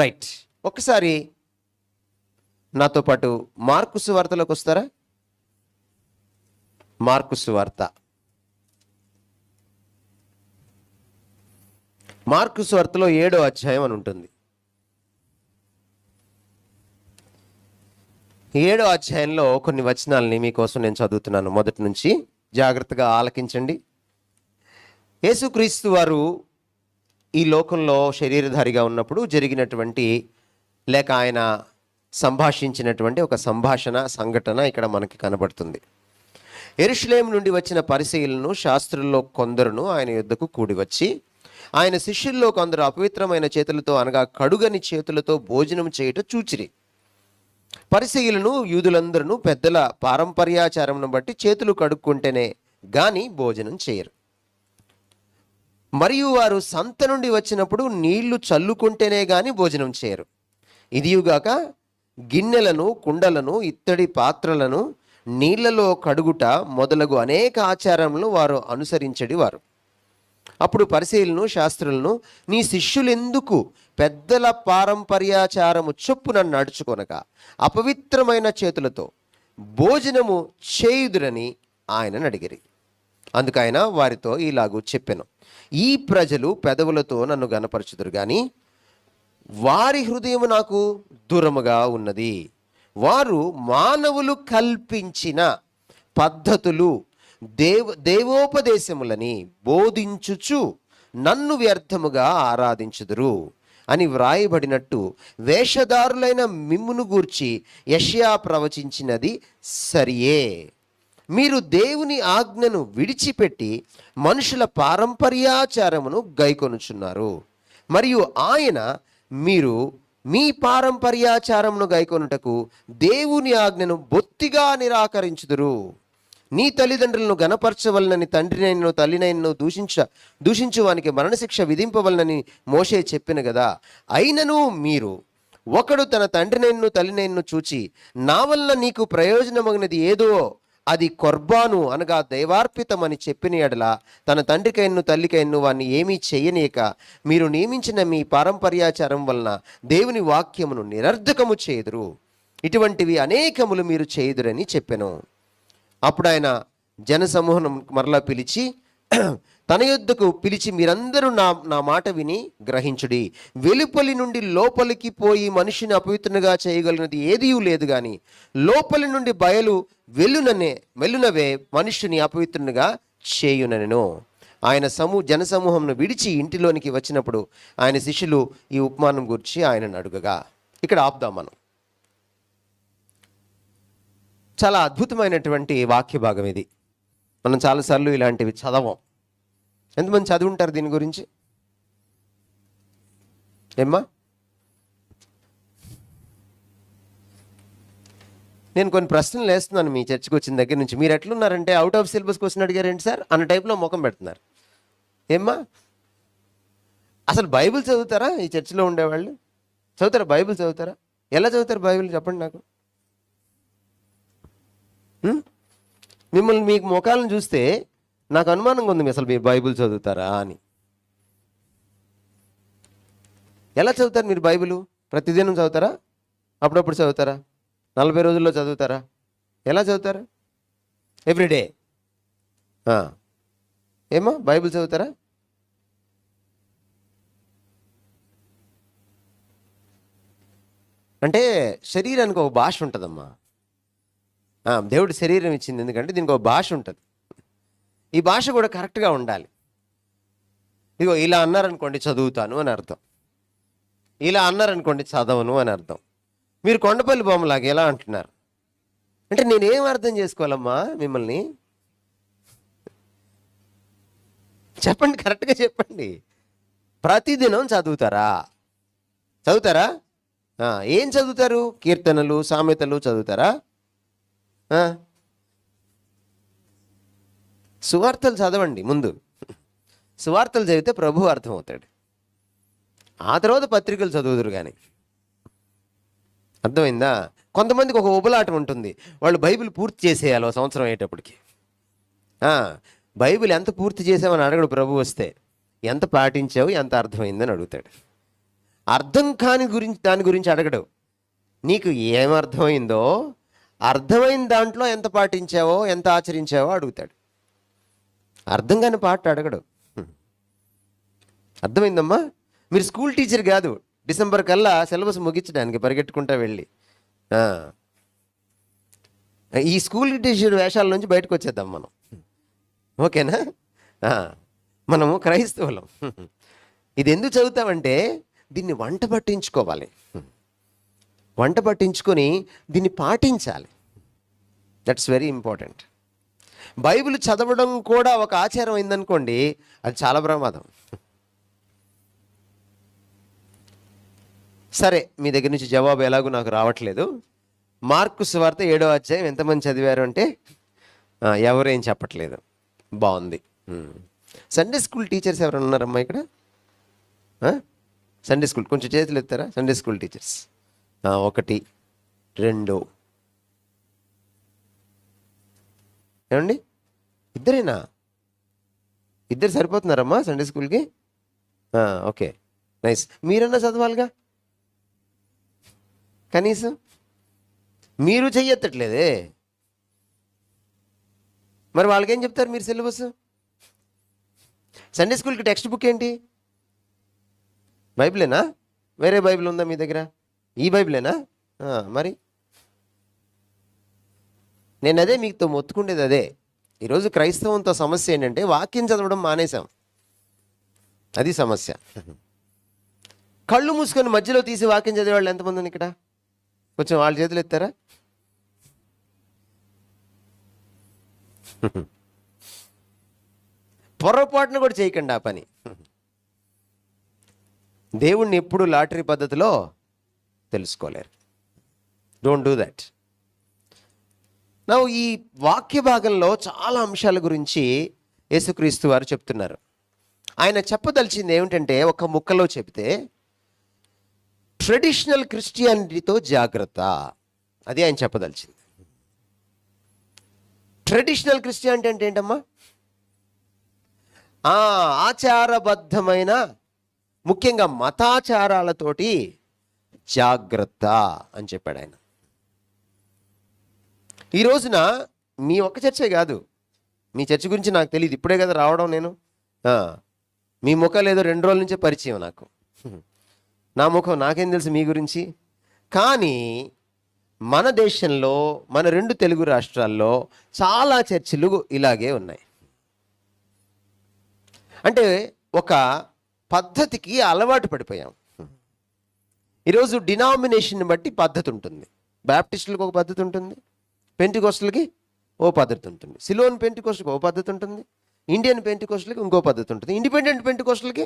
right ఒకసారి నాతో పాటు మార్కుసు వార్తలోకి వస్తారా మార్కుసు వార్త మార్కుసు వార్తలో ఏడో అధ్యాయం అని ఉంటుంది ఏడో అధ్యాయంలో కొన్ని వచనాలని మీకోసం నేను చదువుతున్నాను మొదటి నుంచి జాగ్రత్తగా ఆలకించండి యేసుక్రీస్తు వారు ఈ లోకంలో శరీరధారిగా ఉన్నప్పుడు జరిగినటువంటి లేక ఆయన సంభాషించినటువంటి ఒక సంభాషణ సంఘటన ఇక్కడ మనకి కనబడుతుంది ఎరుషులేం నుండి వచ్చిన పరిశీలను శాస్త్రుల్లో కొందరును ఆయన యుద్ధకు కూడి వచ్చి ఆయన శిష్యుల్లో కొందరు అపవిత్రమైన చేతులతో అనగా కడుగని చేతులతో భోజనం చేయట చూచిరి పరిశీలను యూదులందరూ పెద్దల పారంపర్యాచారంను బట్టి చేతులు కడుక్కుంటేనే గాని భోజనం చేయరు మరియు వారు సంత నుండి వచ్చినప్పుడు నీళ్లు చల్లుకుంటేనే గాని భోజనం చేయరు ఇదియుగాక గిన్నెలను కుండలను ఇత్తడి పాత్రలను నీళ్లలో కడుగుట మొదలగు అనేక ఆచారములను వారు అనుసరించడి వారు అప్పుడు పరిశీలను శాస్త్రులను నీ శిష్యులెందుకు పెద్దల పారంపర్యాచారము చొప్పున నడుచుకొనక అపవిత్రమైన చేతులతో భోజనము చేయుదురని ఆయనను అడిగిరి అందుకైనా వారితో ఇలాగూ చెప్పాను ఈ ప్రజలు పెదవులతో నన్ను గనపరచుదురు కానీ వారి హృదయం నాకు దూరముగా ఉన్నది వారు మానవులు కల్పించిన పద్ధతులు దేవ దేవోపదేశములని బోధించుచు నన్ను వ్యర్థముగా ఆరాధించుదురు అని వ్రాయబడినట్టు వేషధారులైన మిమ్మును గూర్చి యష్యా ప్రవచించినది సరియే మీరు దేవుని ఆజ్ఞను విడిచిపెట్టి మనుషుల పారంపర్యాచారమును గైకొనుచున్నారు మరియు ఆయన మీరు మీ పారంపర్యాచారమును గైకొనుటకు దేవుని ఆజ్ఞను బొత్తిగా నిరాకరించుదురు నీ తల్లిదండ్రులను గనపరచవలనని తండ్రినైనను తల్లినైనను దూషించ దూషించువానికి మరణశిక్ష విధింపవలనని మోషే చెప్పిన కదా అయినను మీరు ఒకడు తన తండ్రినైన్ను తల్లినైన్ను చూచి నా వల్ల నీకు ప్రయోజనమగినది ఏదో అది కొర్బాను అనగా దైవార్పితమని చెప్పిన ఎడల తన తండ్రికైన్ను తల్లికైన్ను వాన్ని ఏమీ చేయనీయక మీరు నియమించిన మీ పారంపర్యాచారం వలన దేవుని వాక్యమును నిరర్ధకము చేయుదురు ఇటువంటివి అనేకములు మీరు చేయుదురని చెప్పాను అప్పుడు ఆయన జనసమూహం మరలా పిలిచి తన యుద్ధకు పిలిచి మీరందరూ నా నా మాట విని గ్రహించుడి వెలుపలి నుండి లోపలికి పోయి మనిషిని అపవిత్రునిగా చేయగలిగినది ఏదీ లేదు కానీ లోపలి నుండి బయలు వెల్లుననే వెల్లునవే మనుషుని అపవిత్రునిగా చేయునెను ఆయన సమూ జనసమూహంను విడిచి ఇంటిలోనికి వచ్చినప్పుడు ఆయన శిష్యులు ఈ ఉపమానం గురించి ఆయనను అడుగగా ఇక్కడ ఆపుదాం మనం చాలా అద్భుతమైనటువంటి వాక్య భాగం ఇది మనం చాలాసార్లు ఇలాంటివి చదవం ఎంతమంది చదువుంటారు దీని గురించి ఏమ్మా నేను కొన్ని ప్రశ్నలు వేస్తున్నాను మీ చర్చకు వచ్చిన దగ్గర నుంచి మీరు ఎట్లున్నారంటే అవుట్ ఆఫ్ సిలబస్ క్వశ్చన్ అడిగారేంటి సార్ అన్న టైప్లో ముఖం పెడుతున్నారు ఏమ్మా అసలు బైబిల్ చదువుతారా ఈ చర్చిలో ఉండేవాళ్ళు చదువుతారా బైబిల్ చదువుతారా ఎలా చదువుతారు బైబిల్ చెప్పండి నాకు మిమ్మల్ని మీకు ముఖాలను చూస్తే నాకు అనుమానంగా ఉంది అసలు మీరు బైబిల్ చదువుతారా అని ఎలా చదువుతారు మీరు బైబిల్ ప్రతిదినం చదువుతారా అప్పుడప్పుడు చదువుతారా నలభై రోజుల్లో చదువుతారా ఎలా చదువుతారు ఎవ్రీడే ఏమో బైబిల్ చదువుతారా అంటే శరీరానికి ఒక భాష ఉంటుందమ్మా దేవుడు శరీరం ఇచ్చింది ఎందుకంటే దీనికి ఒక భాష ఉంటుంది ఈ భాష కూడా కరెక్ట్గా ఉండాలి ఇదిగో ఇలా అన్నారనుకోండి చదువుతాను అని అర్థం ఇలా అన్నారనుకోండి చదవను అని అర్థం మీరు కొండపల్లి బొమ్మలాగా ఎలా అంటున్నారు అంటే నేనేం అర్థం చేసుకోవాలమ్మా మిమ్మల్ని చెప్పండి కరెక్ట్గా చెప్పండి ప్రతిదినం చదువుతారా చదువుతారా ఏం చదువుతారు కీర్తనలు సామెతలు చదువుతారా సువార్తలు చదవండి ముందు సువార్తలు చదివితే ప్రభు అర్థమవుతాడు ఆ తర్వాత పత్రికలు చదువుదురు కానీ అర్థమైందా కొంతమందికి ఒక ఉబలాటం ఉంటుంది వాళ్ళు బైబిల్ పూర్తి చేసేయాలి ఒక సంవత్సరం అయ్యేటప్పటికి బైబిల్ ఎంత పూర్తి చేసామని అడగడు ప్రభు వస్తే ఎంత పాటించావు ఎంత అర్థమైందని అడుగుతాడు అర్థం కాని గురించి దాని గురించి అడగడు నీకు ఏమర్థమైందో అర్థమైన దాంట్లో ఎంత పాటించావో ఎంత ఆచరించావో అడుగుతాడు అర్థం కాని పాట అడగడు అర్థమైందమ్మా మీరు స్కూల్ టీచర్ కాదు డిసెంబర్ కల్లా సిలబస్ ముగించడానికి పరిగెట్టుకుంటా వెళ్ళి ఈ స్కూల్ టీచర్ వేషాల నుంచి బయటకు వచ్చేద్దాం మనం ఓకేనా మనము క్రైస్తవులం ఇది ఎందుకు చదువుతామంటే దీన్ని వంట పట్టించుకోవాలి వంట పట్టించుకొని దీన్ని పాటించాలి దట్స్ వెరీ ఇంపార్టెంట్ బైబిల్ చదవడం కూడా ఒక ఆచారం అయిందనుకోండి అది చాలా ప్రమాదం సరే మీ దగ్గర నుంచి జవాబు ఎలాగో నాకు రావట్లేదు మార్కు స్వార్త ఏడో అధ్యాయం ఎంతమంది చదివారు అంటే ఎవరేం చెప్పట్లేదు బాగుంది సండే స్కూల్ టీచర్స్ ఎవరైనా ఉన్నారమ్మా ఇక్కడ సండే స్కూల్ కొంచెం చేతులు ఎత్తారా సండే స్కూల్ టీచర్స్ ఒకటి రెండు ఏమండి ఇద్దరేనా ఇద్దరు సరిపోతున్నారమ్మా సండే స్కూల్కి ఓకే నైస్ మీరన్నా చదవాలిగా కనీసం మీరు చెయ్యెత్తట్లేదే మరి వాళ్ళకేం చెప్తారు మీరు సిలబస్ సండే స్కూల్కి టెక్స్ట్ బుక్ ఏంటి బైబిలేనా వేరే బైబిల్ ఉందా మీ దగ్గర ఈ బైబిలేనా మరి నేను అదే మీతో మొత్తుకుండేది అదే ఈరోజు క్రైస్తవంతో సమస్య ఏంటంటే వాక్యం చదవడం మానేశాం అది సమస్య కళ్ళు మూసుకొని మధ్యలో తీసి వాక్యం చదివేవాళ్ళు ఎంతమంది ఉంది ఇక్కడ కొంచెం వాళ్ళ చేతులు ఎత్తారా పొరపాటును కూడా చేయకండి ఆ పని దేవుణ్ణి ఎప్పుడు లాటరీ పద్ధతిలో తెలుసుకోలేరు డోంట్ డూ దట్ నా ఈ వాక్య భాగంలో చాలా అంశాల గురించి యేసుక్రీస్తు వారు చెప్తున్నారు ఆయన చెప్పదలిచింది ఏమిటంటే ఒక ముక్కలో చెబితే ట్రెడిషనల్ క్రిస్టియానిటీతో జాగ్రత్త అది ఆయన చెప్పదలిచింది ట్రెడిషనల్ క్రిస్టియానిటీ అంటే ఏంటమ్మా ఆచారబద్ధమైన ముఖ్యంగా మతాచారాలతోటి జాగ్రత్త అని చెప్పాడు ఆయన ఈ రోజున మీ ఒక్క చర్చే కాదు మీ చర్చ గురించి నాకు తెలియదు ఇప్పుడే కదా రావడం నేను మీ ముఖం ఏదో రెండు రోజుల నుంచే పరిచయం నాకు నా ముఖం నాకేం తెలుసు మీ గురించి కానీ మన దేశంలో మన రెండు తెలుగు రాష్ట్రాల్లో చాలా చర్చిలు ఇలాగే ఉన్నాయి అంటే ఒక పద్ధతికి అలవాటు పడిపోయాం ఈరోజు డినామినేషన్ బట్టి పద్ధతి ఉంటుంది బ్యాప్టిస్టులకు ఒక పద్ధతి ఉంటుంది పెంటికోస్టులకి ఓ పద్ధతి ఉంటుంది సిలోన్ పెంటికోస్టులకి ఓ పద్ధతి ఉంటుంది ఇండియన్ పెంటికోస్టులకి ఇంకో పద్ధతి ఉంటుంది ఇండిపెండెంట్ పెంటికోస్టులకి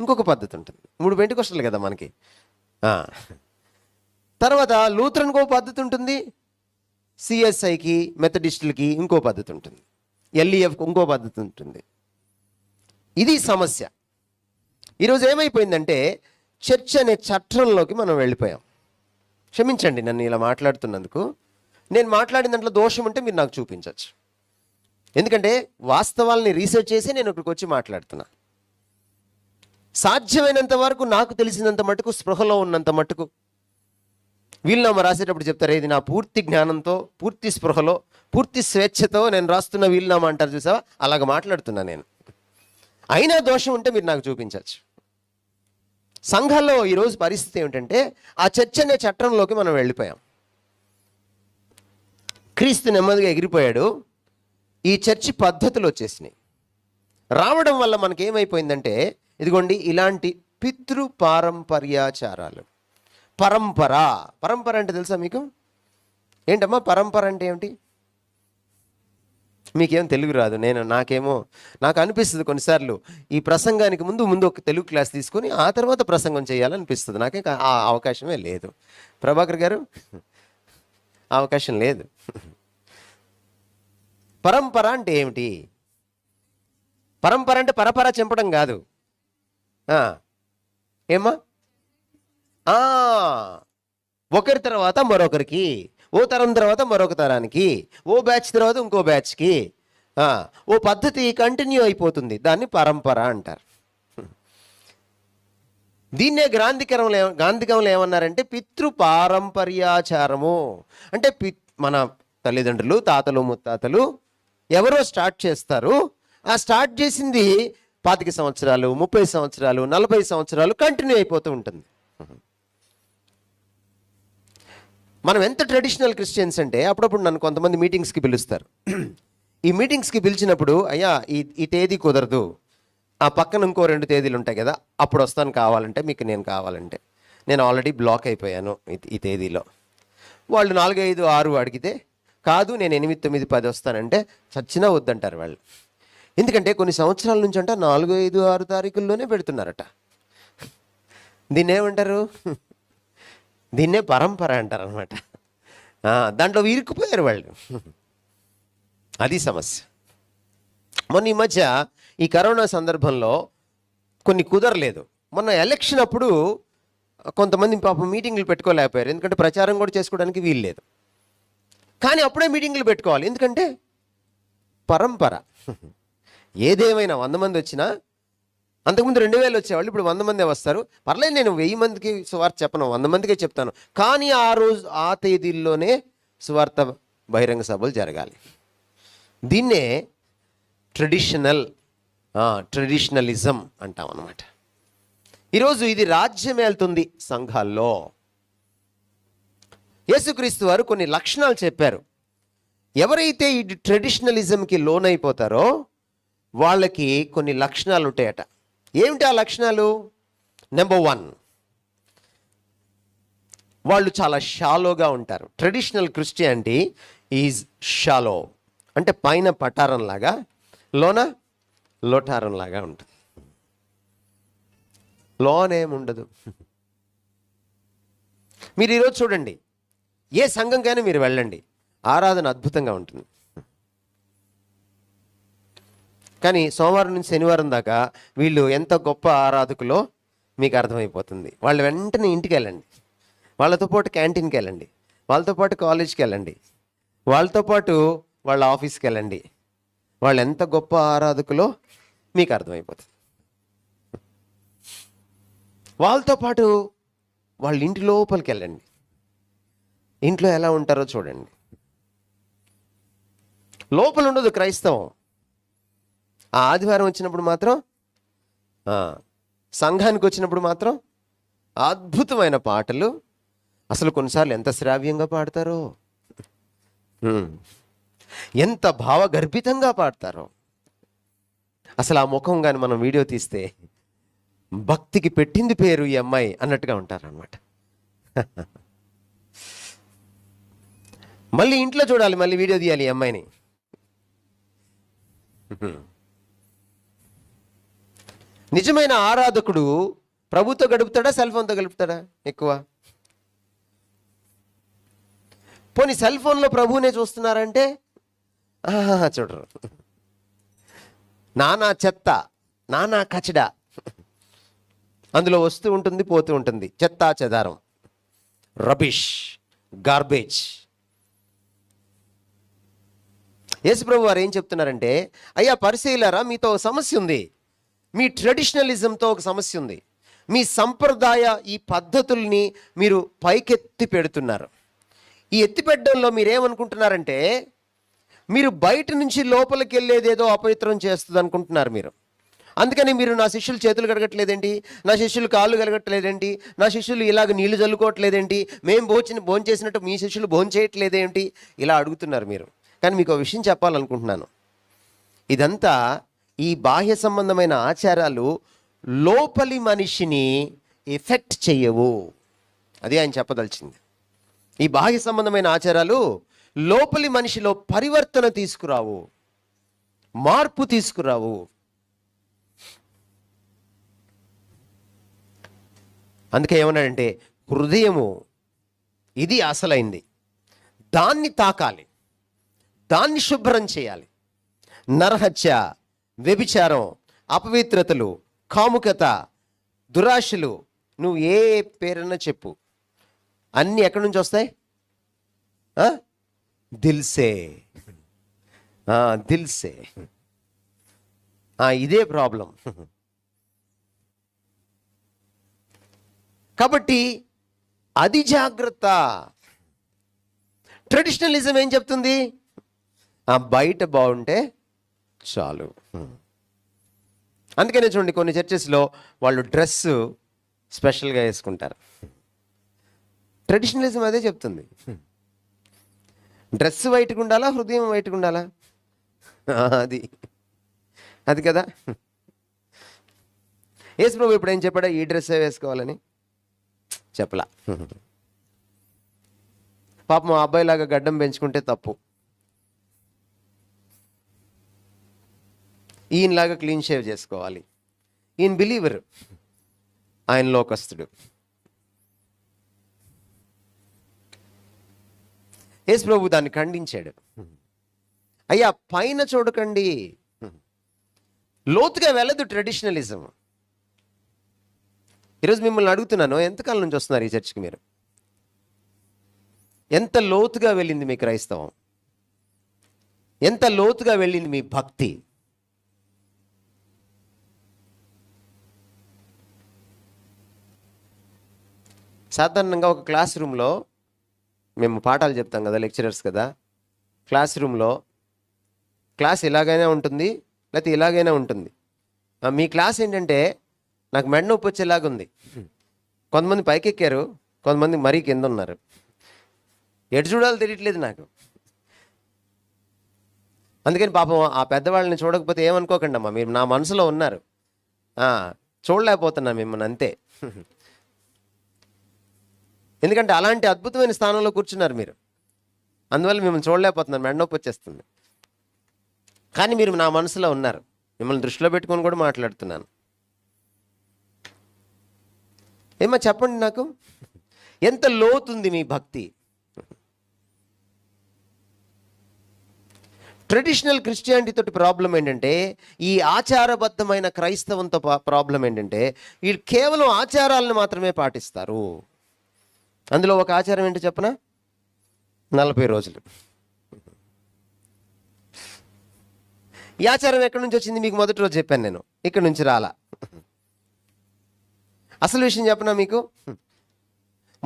ఇంకొక పద్ధతి ఉంటుంది మూడు పెంటికోస్టులు కదా మనకి తర్వాత లూత్రన్కి ఓ పద్ధతి ఉంటుంది సిఎస్ఐకి మెథడిస్టులకి ఇంకో పద్ధతి ఉంటుంది ఎల్ఈఎఫ్కి ఇంకో పద్ధతి ఉంటుంది ఇది సమస్య ఈరోజు ఏమైపోయిందంటే చర్చ్ అనే చట్టంలోకి మనం వెళ్ళిపోయాం క్షమించండి నన్ను ఇలా మాట్లాడుతున్నందుకు నేను మాట్లాడిన దాంట్లో దోషం ఉంటే మీరు నాకు చూపించవచ్చు ఎందుకంటే వాస్తవాలని రీసెర్చ్ చేసి నేను ఇక్కడికి వచ్చి మాట్లాడుతున్నా సాధ్యమైనంత వరకు నాకు తెలిసినంత మటుకు స్పృహలో ఉన్నంత మటుకు వీలునామా రాసేటప్పుడు చెప్తారు ఇది నా పూర్తి జ్ఞానంతో పూర్తి స్పృహలో పూర్తి స్వేచ్ఛతో నేను రాస్తున్న వీలునామా అంటారు చూసావా అలాగ మాట్లాడుతున్నా నేను అయినా దోషం ఉంటే మీరు నాకు చూపించవచ్చు సంఘాల్లో ఈరోజు పరిస్థితి ఏమిటంటే ఆ చర్చ అనే చట్టంలోకి మనం వెళ్ళిపోయాం క్రీస్తు నెమ్మదిగా ఎగిరిపోయాడు ఈ చర్చి పద్ధతులు వచ్చేసినాయి రావడం వల్ల మనకి ఏమైపోయిందంటే ఇదిగోండి ఇలాంటి పితృ పారంపర్యాచారాలు పరంపర పరంపర అంటే తెలుసా మీకు ఏంటమ్మా పరంపర అంటే ఏమిటి మీకేం తెలుగు రాదు నేను నాకేమో నాకు అనిపిస్తుంది కొన్నిసార్లు ఈ ప్రసంగానికి ముందు ముందు ఒక తెలుగు క్లాస్ తీసుకొని ఆ తర్వాత ప్రసంగం చేయాలనిపిస్తుంది నాకే ఆ అవకాశమే లేదు ప్రభాకర్ గారు అవకాశం లేదు పరంపర అంటే ఏమిటి పరంపర అంటే పరపర చెంపడం కాదు ఏమ్మా ఒకరి తర్వాత మరొకరికి ఓ తరం తర్వాత మరొక తరానికి ఓ బ్యాచ్ తర్వాత ఇంకో బ్యాచ్కి ఓ పద్ధతి కంటిన్యూ అయిపోతుంది దాన్ని పరంపర అంటారు దీన్నే గాంధీకరంలో గ్రాంధికంలో ఏమన్నారంటే పితృ పారంపర్యాచారము అంటే పి మన తల్లిదండ్రులు తాతలు ముత్తాతలు ఎవరో స్టార్ట్ చేస్తారు ఆ స్టార్ట్ చేసింది పాతిక సంవత్సరాలు ముప్పై సంవత్సరాలు నలభై సంవత్సరాలు కంటిన్యూ అయిపోతూ ఉంటుంది మనం ఎంత ట్రెడిషనల్ క్రిస్టియన్స్ అంటే అప్పుడప్పుడు నన్ను కొంతమంది మీటింగ్స్కి పిలుస్తారు ఈ మీటింగ్స్కి పిలిచినప్పుడు అయ్యా ఈ ఈ తేదీ కుదరదు ఆ పక్కన ఇంకో రెండు తేదీలు ఉంటాయి కదా అప్పుడు వస్తాను కావాలంటే మీకు నేను కావాలంటే నేను ఆల్రెడీ బ్లాక్ అయిపోయాను ఈ తేదీలో వాళ్ళు నాలుగు ఐదు ఆరు అడిగితే కాదు నేను ఎనిమిది తొమ్మిది పది వస్తానంటే చచ్చినా వద్దంటారు వాళ్ళు ఎందుకంటే కొన్ని సంవత్సరాల నుంచి అంట నాలుగు ఐదు ఆరు తారీఖుల్లోనే పెడుతున్నారట దీన్ని ఏమంటారు దీన్నే పరంపర అంటారు అనమాట దాంట్లో ఇరుక్కుపోయారు వాళ్ళు అది సమస్య మొన్న ఈ మధ్య ఈ కరోనా సందర్భంలో కొన్ని కుదరలేదు మొన్న ఎలక్షన్ అప్పుడు కొంతమంది పాపం మీటింగ్లు పెట్టుకోలేకపోయారు ఎందుకంటే ప్రచారం కూడా చేసుకోవడానికి వీలు లేదు కానీ అప్పుడే మీటింగ్లు పెట్టుకోవాలి ఎందుకంటే పరంపర ఏదేమైనా వంద మంది వచ్చినా అంతకుముందు రెండు వేలు వచ్చేవాళ్ళు ఇప్పుడు వంద మందే వస్తారు పర్లేదు నేను వెయ్యి మందికి సువార్త చెప్పను వంద మందికే చెప్తాను కానీ ఆ రోజు ఆ తేదీల్లోనే సువార్త బహిరంగ సభలు జరగాలి దీన్నే ట్రెడిషనల్ ట్రెడిషనలిజం అంటాం అనమాట ఈరోజు ఇది రాజ్యం వెళ్తుంది సంఘాల్లో యేసుక్రీస్తు వారు కొన్ని లక్షణాలు చెప్పారు ఎవరైతే ఈ ట్రెడిషనలిజంకి లోనైపోతారో వాళ్ళకి కొన్ని లక్షణాలు ఉంటాయట ఏమిటి ఆ లక్షణాలు నెంబర్ వన్ వాళ్ళు చాలా షాలోగా ఉంటారు ట్రెడిషనల్ క్రిస్టియానిటీ ఈజ్ షాలో అంటే పైన పటారం లాగా లాగా ఉంటుంది లోనేముండదు మీరు ఈరోజు చూడండి ఏ సంఘంకైనా మీరు వెళ్ళండి ఆరాధన అద్భుతంగా ఉంటుంది కానీ సోమవారం నుంచి శనివారం దాకా వీళ్ళు ఎంత గొప్ప ఆరాధకులో మీకు అర్థమైపోతుంది వాళ్ళు వెంటనే ఇంటికి వెళ్ళండి వాళ్ళతో పాటు క్యాంటీన్కి వెళ్ళండి వాళ్ళతో పాటు కాలేజ్కి వెళ్ళండి వాళ్ళతో పాటు వాళ్ళ ఆఫీస్కి వెళ్ళండి వాళ్ళు ఎంత గొప్ప ఆరాధకులో మీకు అర్థమైపోతుంది వాళ్ళతో పాటు వాళ్ళ ఇంటి లోపలికి వెళ్ళండి ఇంట్లో ఎలా ఉంటారో చూడండి లోపల ఉండదు క్రైస్తవం ఆ ఆదివారం వచ్చినప్పుడు మాత్రం సంఘానికి వచ్చినప్పుడు మాత్రం అద్భుతమైన పాటలు అసలు కొన్నిసార్లు ఎంత శ్రావ్యంగా పాడతారో ఎంత భావగర్భితంగా పాడతారు అసలు ఆ ముఖం కానీ మనం వీడియో తీస్తే భక్తికి పెట్టింది పేరు ఈ అమ్మాయి అన్నట్టుగా ఉంటారనమాట మళ్ళీ ఇంట్లో చూడాలి మళ్ళీ వీడియో తీయాలి ఈ అమ్మాయిని నిజమైన ఆరాధకుడు ప్రభుతో గడుపుతాడా సెల్ ఫోన్తో గడుపుతాడా ఎక్కువ పోనీ సెల్ ఫోన్లో ప్రభువునే చూస్తున్నారంటే చూడరు నానా చెత్త నానా కచడ అందులో వస్తూ ఉంటుంది పోతూ ఉంటుంది చెత్త చెదారం రబిష్ గార్బేజ్ యేసుప్రభు వారు ఏం చెప్తున్నారంటే అయ్యా పరిశీలరా మీతో ఒక సమస్య ఉంది మీ ట్రెడిషనలిజంతో ఒక సమస్య ఉంది మీ సంప్రదాయ ఈ పద్ధతుల్ని మీరు పైకెత్తి పెడుతున్నారు ఈ ఎత్తిపెట్టడంలో మీరేమనుకుంటున్నారంటే మీరు బయట నుంచి లోపలికి వెళ్ళేదేదో అపవిత్రం చేస్తుంది అనుకుంటున్నారు మీరు అందుకని మీరు నా శిష్యులు చేతులు కడగట్లేదేంటి నా శిష్యులు కాళ్ళు కడగట్లేదేంటి నా శిష్యులు ఇలాగ నీళ్లు చల్లుకోవట్లేదేంటి మేము భోజనం భోంచేసినట్టు మీ శిష్యులు భోంచేయట్లేదేంటి ఇలా అడుగుతున్నారు మీరు కానీ మీకు ఒక విషయం చెప్పాలనుకుంటున్నాను ఇదంతా ఈ బాహ్య సంబంధమైన ఆచారాలు లోపలి మనిషిని ఎఫెక్ట్ చేయవు అది ఆయన చెప్పదలిచింది ఈ బాహ్య సంబంధమైన ఆచారాలు లోపలి మనిషిలో పరివర్తన తీసుకురావు మార్పు తీసుకురావు అందుకే ఏమన్నాడంటే హృదయము ఇది అసలైంది దాన్ని తాకాలి దాన్ని శుభ్రం చేయాలి నరహత్య వ్యభిచారం అపవిత్రతలు కాముకత దురాశలు నువ్వు ఏ పేరన్నా చెప్పు అన్నీ ఎక్కడి నుంచి వస్తాయి దిల్సే దిల్సే ఇదే ప్రాబ్లం కాబట్టి అది జాగ్రత్త ట్రెడిషనలిజం ఏం చెప్తుంది బయట బాగుంటే చాలు అందుకనే చూడండి కొన్ని చర్చెస్లో వాళ్ళు డ్రెస్ స్పెషల్గా వేసుకుంటారు ట్రెడిషనలిజం అదే చెప్తుంది డ్రెస్ వైట్గా ఉండాలా హృదయం వైట్గా ఉండాలా అది అది కదా యేసు ప్రభు ఇప్పుడు ఏం చెప్పాడా ఈ డ్రెస్సే వేసుకోవాలని చెప్పలా పాపం మా అబ్బాయిలాగా గడ్డం పెంచుకుంటే తప్పు ఈయనలాగా క్లీన్ షేవ్ చేసుకోవాలి ఈయన బిలీవర్ ఆయన లోకస్తుడు యేసు ప్రభు దాన్ని ఖండించాడు అయ్యా పైన చూడకండి లోతుగా వెళ్ళదు ట్రెడిషనలిజం ఈరోజు మిమ్మల్ని అడుగుతున్నాను ఎంతకాలం నుంచి వస్తున్నారు ఈ చర్చికి మీరు ఎంత లోతుగా వెళ్ళింది మీ క్రైస్తవం ఎంత లోతుగా వెళ్ళింది మీ భక్తి సాధారణంగా ఒక క్లాస్ రూమ్లో మేము పాఠాలు చెప్తాం కదా లెక్చరర్స్ కదా క్లాస్ రూమ్లో క్లాస్ ఇలాగైనా ఉంటుంది లేకపోతే ఇలాగైనా ఉంటుంది మీ క్లాస్ ఏంటంటే నాకు మెడ నొప్పి వచ్చేలాగా ఉంది కొంతమంది పైకి ఎక్కారు కొంతమంది మరీ కింద ఉన్నారు ఎటు చూడాలో తెలియట్లేదు నాకు అందుకని పాపం ఆ పెద్దవాళ్ళని చూడకపోతే ఏమనుకోకండి అమ్మా మీరు నా మనసులో ఉన్నారు చూడలేకపోతున్నా మిమ్మల్ని అంతే ఎందుకంటే అలాంటి అద్భుతమైన స్థానంలో కూర్చున్నారు మీరు అందువల్ల మిమ్మల్ని చూడలేకపోతున్నాను మెడనొప్పి వచ్చేస్తుంది కానీ మీరు నా మనసులో ఉన్నారు మిమ్మల్ని దృష్టిలో పెట్టుకొని కూడా మాట్లాడుతున్నాను ఏమో చెప్పండి నాకు ఎంత లోతుంది మీ భక్తి ట్రెడిషనల్ క్రిస్టియానిటీతో ప్రాబ్లం ఏంటంటే ఈ ఆచారబద్ధమైన క్రైస్తవంతో ప్రాబ్లం ఏంటంటే వీళ్ళు కేవలం ఆచారాలను మాత్రమే పాటిస్తారు అందులో ఒక ఆచారం ఏంటి చెప్పన నలభై రోజులు ఈ ఆచారం ఎక్కడి నుంచి వచ్చింది మీకు మొదటి రోజు చెప్పాను నేను ఇక్కడి నుంచి రాలా అసలు విషయం చెప్పనా మీకు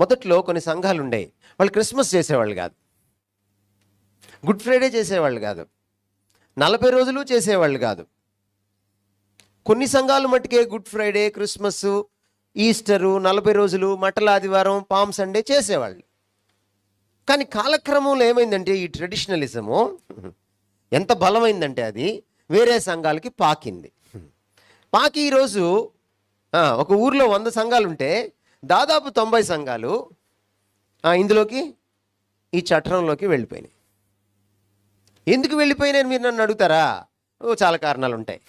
మొదట్లో కొన్ని సంఘాలు ఉండే వాళ్ళు క్రిస్మస్ చేసేవాళ్ళు కాదు గుడ్ ఫ్రైడే చేసేవాళ్ళు కాదు నలభై రోజులు చేసేవాళ్ళు కాదు కొన్ని సంఘాలు మట్టుకే గుడ్ ఫ్రైడే క్రిస్మస్ ఈస్టరు నలభై రోజులు మటల ఆదివారం పామ్ సండే చేసేవాళ్ళు కానీ కాలక్రమంలో ఏమైందంటే ఈ ట్రెడిషనలిజము ఎంత బలమైందంటే అది వేరే సంఘాలకి పాకింది పాకి ఈరోజు ఒక ఊర్లో వంద సంఘాలు ఉంటే దాదాపు తొంభై సంఘాలు ఇందులోకి ఈ చట్టంలోకి వెళ్ళిపోయినాయి ఎందుకు వెళ్ళిపోయినాయని మీరు నన్ను అడుగుతారా చాలా కారణాలు ఉంటాయి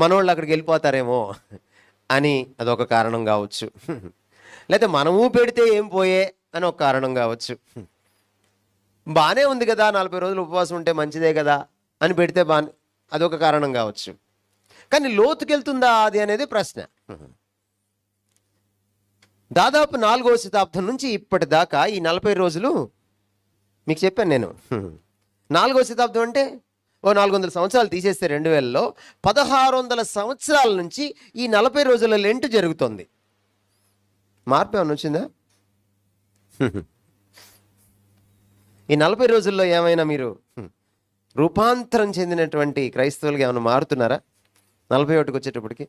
మనోళ్ళు అక్కడికి వెళ్ళిపోతారేమో అని అదొక కారణం కావచ్చు లేకపోతే మనము పెడితే ఏం పోయే అని ఒక కారణం కావచ్చు బాగానే ఉంది కదా నలభై రోజులు ఉపవాసం ఉంటే మంచిదే కదా అని పెడితే బా అదొక కారణం కావచ్చు కానీ లోతుకెళ్తుందా అది అనేది ప్రశ్న దాదాపు నాలుగో శతాబ్దం నుంచి ఇప్పటిదాకా ఈ నలభై రోజులు మీకు చెప్పాను నేను నాలుగో శతాబ్దం అంటే ఓ నాలుగు వందల సంవత్సరాలు తీసేస్తే రెండు వేలలో పదహారు వందల సంవత్సరాల నుంచి ఈ నలభై రోజుల లెంట్ జరుగుతుంది మార్పు ఏమైనా వచ్చిందా ఈ నలభై రోజుల్లో ఏమైనా మీరు రూపాంతరం చెందినటువంటి క్రైస్తవులుగా ఏమైనా మారుతున్నారా నలభై ఒకటికి వచ్చేటప్పటికి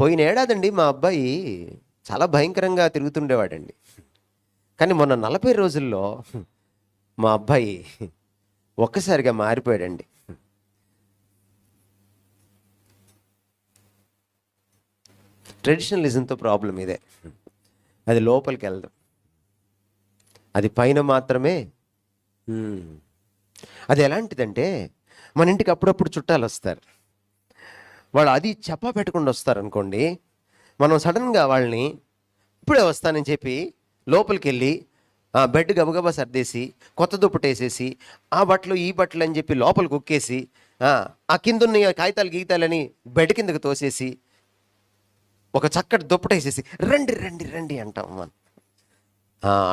పోయిన ఏడాదండి మా అబ్బాయి చాలా భయంకరంగా తిరుగుతుండేవాడండి కానీ మొన్న నలభై రోజుల్లో మా అబ్బాయి ఒక్కసారిగా మారిపోయాడండి ట్రెడిషనలిజంతో ప్రాబ్లం ఇదే అది లోపలికి వెళ్ళదు అది పైన మాత్రమే అది ఎలాంటిదంటే మన ఇంటికి అప్పుడప్పుడు చుట్టాలు వస్తారు వాళ్ళు అది చెప్ప పెట్టకుండా వస్తారనుకోండి మనం సడన్గా వాళ్ళని ఇప్పుడే వస్తానని చెప్పి లోపలికి వెళ్ళి బెడ్ గబగబా సర్దేసి కొత్త దుప్పటేసేసి ఆ బట్టలు ఈ బట్టలు అని చెప్పి లోపల కుక్కేసి ఆ ఉన్న కాగితాలు గీతాలని బెడ్ కిందకు తోసేసి ఒక చక్కటి దుప్పటేసేసి రండి రండి రండి అంటాం మనం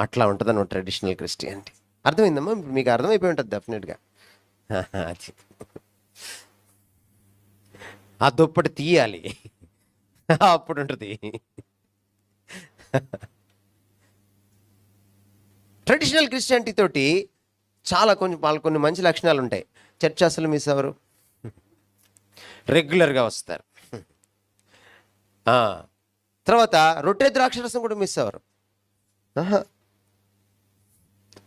అట్లా ఉంటుందని ట్రెడిషనల్ క్రిస్టియానిటీ అర్థమైందమ్మా మీకు అర్థమైపోయి ఉంటుంది డెఫినెట్గా ఆ దుప్పటి తీయాలి అప్పుడు ఉంటుంది ట్రెడిషనల్ క్రిస్టియానిటీ తోటి చాలా కొంచెం వాళ్ళు కొన్ని మంచి లక్షణాలు ఉంటాయి చర్చ్ అసలు మిస్ అవ్వరు రెగ్యులర్గా వస్తారు తర్వాత రొట్టె ద్రాక్షరసం కూడా మిస్ అవ్వరు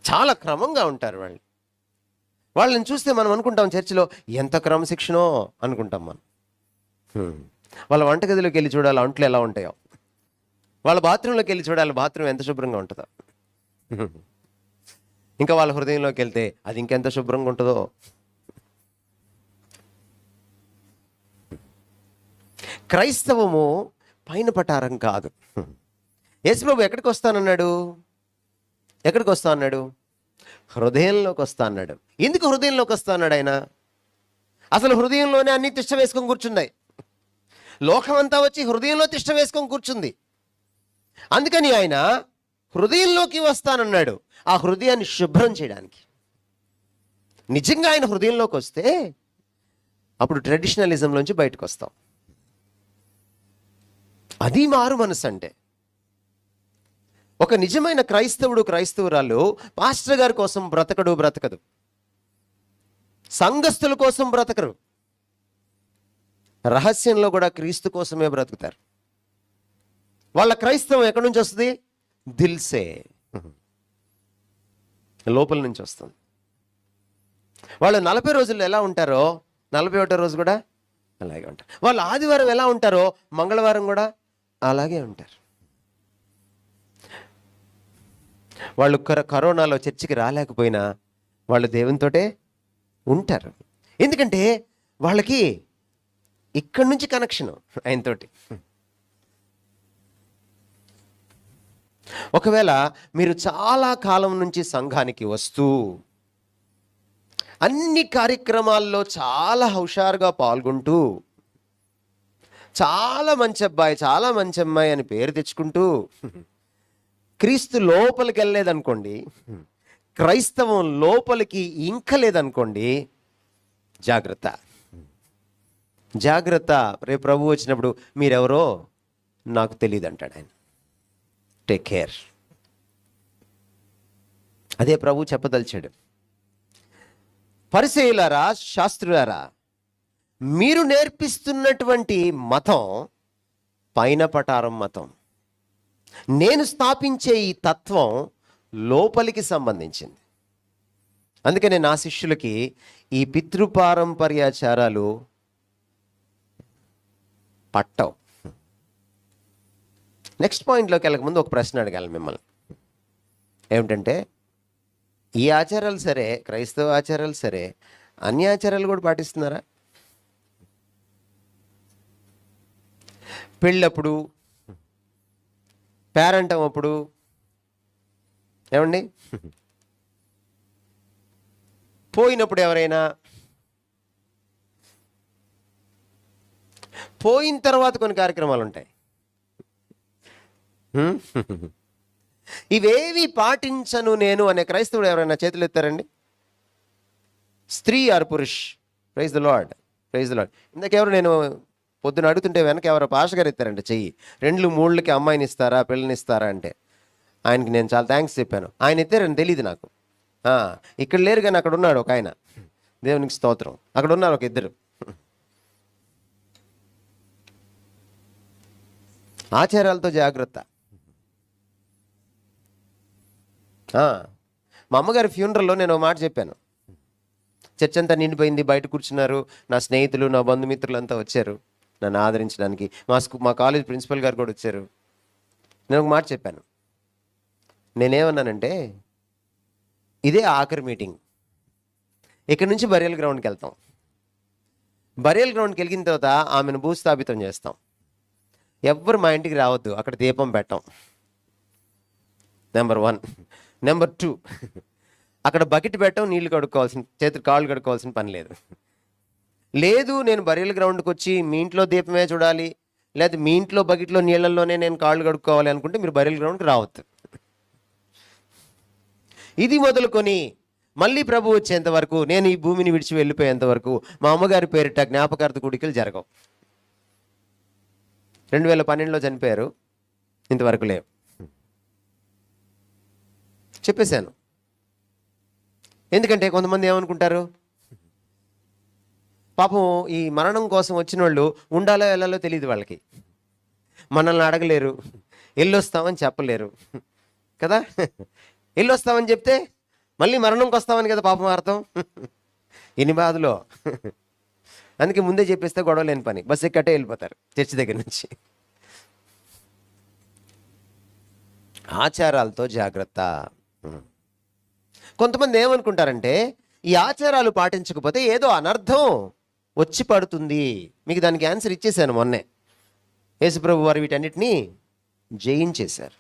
చాలా క్రమంగా ఉంటారు వాళ్ళు వాళ్ళని చూస్తే మనం అనుకుంటాం చర్చిలో ఎంత క్రమశిక్షణో అనుకుంటాం మనం వాళ్ళ వంటగదిలోకి వెళ్ళి చూడాలి వంటలు ఎలా ఉంటాయో వాళ్ళ బాత్రూంలోకి వెళ్ళి చూడాలి బాత్రూమ్ ఎంత శుభ్రంగా ఉంటుందో ఇంకా వాళ్ళ హృదయంలోకి వెళ్తే అది ఇంకెంత శుభ్రంగా ఉంటుందో క్రైస్తవము పైన పటారం కాదు యేసుప్రభు ఎక్కడికి వస్తానన్నాడు ఎక్కడికి వస్తా అన్నాడు హృదయంలోకి వస్తా అన్నాడు ఎందుకు హృదయంలోకి వస్తా అన్నాడు ఆయన అసలు హృదయంలోనే అన్ని తిష్ట వేసుకొని కూర్చున్నాయి లోకమంతా వచ్చి హృదయంలో తిష్ట వేసుకొని కూర్చుంది అందుకని ఆయన హృదయంలోకి వస్తానన్నాడు ఆ హృదయాన్ని శుభ్రం చేయడానికి నిజంగా ఆయన హృదయంలోకి వస్తే అప్పుడు ట్రెడిషనలిజంలోంచి బయటకు వస్తాం అది మారు మనసు అంటే ఒక నిజమైన క్రైస్తవుడు క్రైస్తవురాలు పాస్టర్ గారి కోసం బ్రతకడు బ్రతకదు సంఘస్థుల కోసం బ్రతకరు రహస్యంలో కూడా క్రీస్తు కోసమే బ్రతుకుతారు వాళ్ళ క్రైస్తవం ఎక్కడి నుంచి వస్తుంది దిల్సే లోపల నుంచి వస్తుంది వాళ్ళు నలభై రోజులు ఎలా ఉంటారో నలభై ఒకటో రోజు కూడా అలాగే ఉంటారు వాళ్ళు ఆదివారం ఎలా ఉంటారో మంగళవారం కూడా అలాగే ఉంటారు వాళ్ళు కరోనాలో చర్చికి రాలేకపోయినా వాళ్ళు దేవునితోటే ఉంటారు ఎందుకంటే వాళ్ళకి ఇక్కడి నుంచి కనెక్షన్ ఆయనతోటి ఒకవేళ మీరు చాలా కాలం నుంచి సంఘానికి వస్తూ అన్ని కార్యక్రమాల్లో చాలా హుషారుగా పాల్గొంటూ చాలా మంచి అబ్బాయి చాలా మంచి అమ్మాయి అని పేరు తెచ్చుకుంటూ క్రీస్తు లోపలికి వెళ్ళలేదనుకోండి క్రైస్తవం లోపలికి ఇంకలేదనుకోండి జాగ్రత్త జాగ్రత్త రేపు ప్రభు వచ్చినప్పుడు మీరెవరో నాకు తెలియదు అంటాడు ఆయన టేక్ కేర్ అదే ప్రభు చెప్పదలిచాడు పరిశీలరా శాస్త్రులారా మీరు నేర్పిస్తున్నటువంటి మతం పైన పటారం మతం నేను స్థాపించే ఈ తత్వం లోపలికి సంబంధించింది అందుకని నా శిష్యులకి ఈ పితృపారంపర్యాచారాలు పట్టవు నెక్స్ట్ పాయింట్లోకి వెళ్ళకముందు ఒక ప్రశ్న అడగాలి మిమ్మల్ని ఏమిటంటే ఈ ఆచారాలు సరే క్రైస్తవ ఆచారాలు సరే అన్ని ఆచారాలు కూడా పాటిస్తున్నారా పెళ్ళప్పుడు పేరంటం అప్పుడు ఏమండి పోయినప్పుడు ఎవరైనా పోయిన తర్వాత కొన్ని కార్యక్రమాలు ఉంటాయి ఇవేవి పాటించను నేను అనే క్రైస్తవుడు ఎవరైనా చేతులు ఎత్తారండి స్త్రీ ఆర్ పురుష్ praise the Lord praise the Lord ఇందాకెవరు నేను పొద్దున అడుగుతుంటే వెనక ఎవరో పాష గారు ఇస్తారంటే చెయ్యి రెండు మూళ్ళకి అమ్మాయిని ఇస్తారా పిల్లని ఇస్తారా అంటే ఆయనకి నేను చాలా థ్యాంక్స్ చెప్పాను ఆయన ఎత్తారని తెలియదు నాకు ఇక్కడ లేరు కానీ అక్కడ ఉన్నాడు ఒక ఆయన దేవునికి స్తోత్రం అక్కడ ఉన్నారు ఒక ఇద్దరు ఆచారాలతో జాగ్రత్త మా అమ్మగారి ఫ్యూనరల్లో నేను ఒక మాట చెప్పాను చర్చ అంతా నిండిపోయింది బయట కూర్చున్నారు నా స్నేహితులు నా బంధుమిత్రులు అంతా వచ్చారు నన్ను ఆదరించడానికి మా స్కూ మా కాలేజ్ ప్రిన్సిపల్ గారు కూడా వచ్చారు నేను ఒక మాట చెప్పాను నేనేమన్నానంటే ఇదే ఆఖరి మీటింగ్ ఇక్కడి నుంచి బరియల్ గ్రౌండ్కి వెళ్తాం బరియల్ గ్రౌండ్కి వెళ్ళిన తర్వాత ఆమెను భూస్థాపితం చేస్తాం ఎవ్వరు మా ఇంటికి రావద్దు అక్కడ దీపం పెట్టాం నెంబర్ వన్ నెంబర్ టూ అక్కడ బకెట్ పెట్టడం నీళ్లు కడుక్కోవాల్సిన చేతులు కాళ్ళు కడుక్కోవాల్సిన పని లేదు లేదు నేను బరియల్ గ్రౌండ్కి వచ్చి మీ ఇంట్లో దీపమే చూడాలి లేదా మీ ఇంట్లో బకెట్లో నీళ్ళల్లోనే నేను కాళ్ళు కడుక్కోవాలి అనుకుంటే మీరు బరియల్ గ్రౌండ్కి రావద్దు ఇది మొదలుకొని మళ్ళీ ప్రభు వచ్చేంత వరకు నేను ఈ భూమిని విడిచి వెళ్ళిపోయేంత వరకు మా అమ్మగారి పేరిట జ్ఞాపకార్థ కూడికలు జరగవు రెండు వేల పన్నెండులో చనిపోయారు ఇంతవరకు లేవు చెప్పేశాను ఎందుకంటే కొంతమంది ఏమనుకుంటారు పాపం ఈ మరణం కోసం వచ్చిన వాళ్ళు ఉండాలో వెళ్ళాలో తెలియదు వాళ్ళకి మనల్ని అడగలేరు ఎల్లొస్తామని చెప్పలేరు కదా ఎల్లొస్తామని చెప్తే మళ్ళీ మరణంకి వస్తామని కదా పాపం అర్థం ఎన్ని బాధలో అందుకే ముందే చెప్పేస్తే గొడవ లేని పని బస్సు ఎక్కటే వెళ్ళిపోతారు చర్చి దగ్గర నుంచి ఆచారాలతో జాగ్రత్త కొంతమంది ఏమనుకుంటారంటే ఈ ఆచారాలు పాటించకపోతే ఏదో అనర్థం వచ్చి పడుతుంది మీకు దానికి ఆన్సర్ ఇచ్చేశాను మొన్నే యేసుప్రభు వారు వీటన్నిటినీ జయించేశారు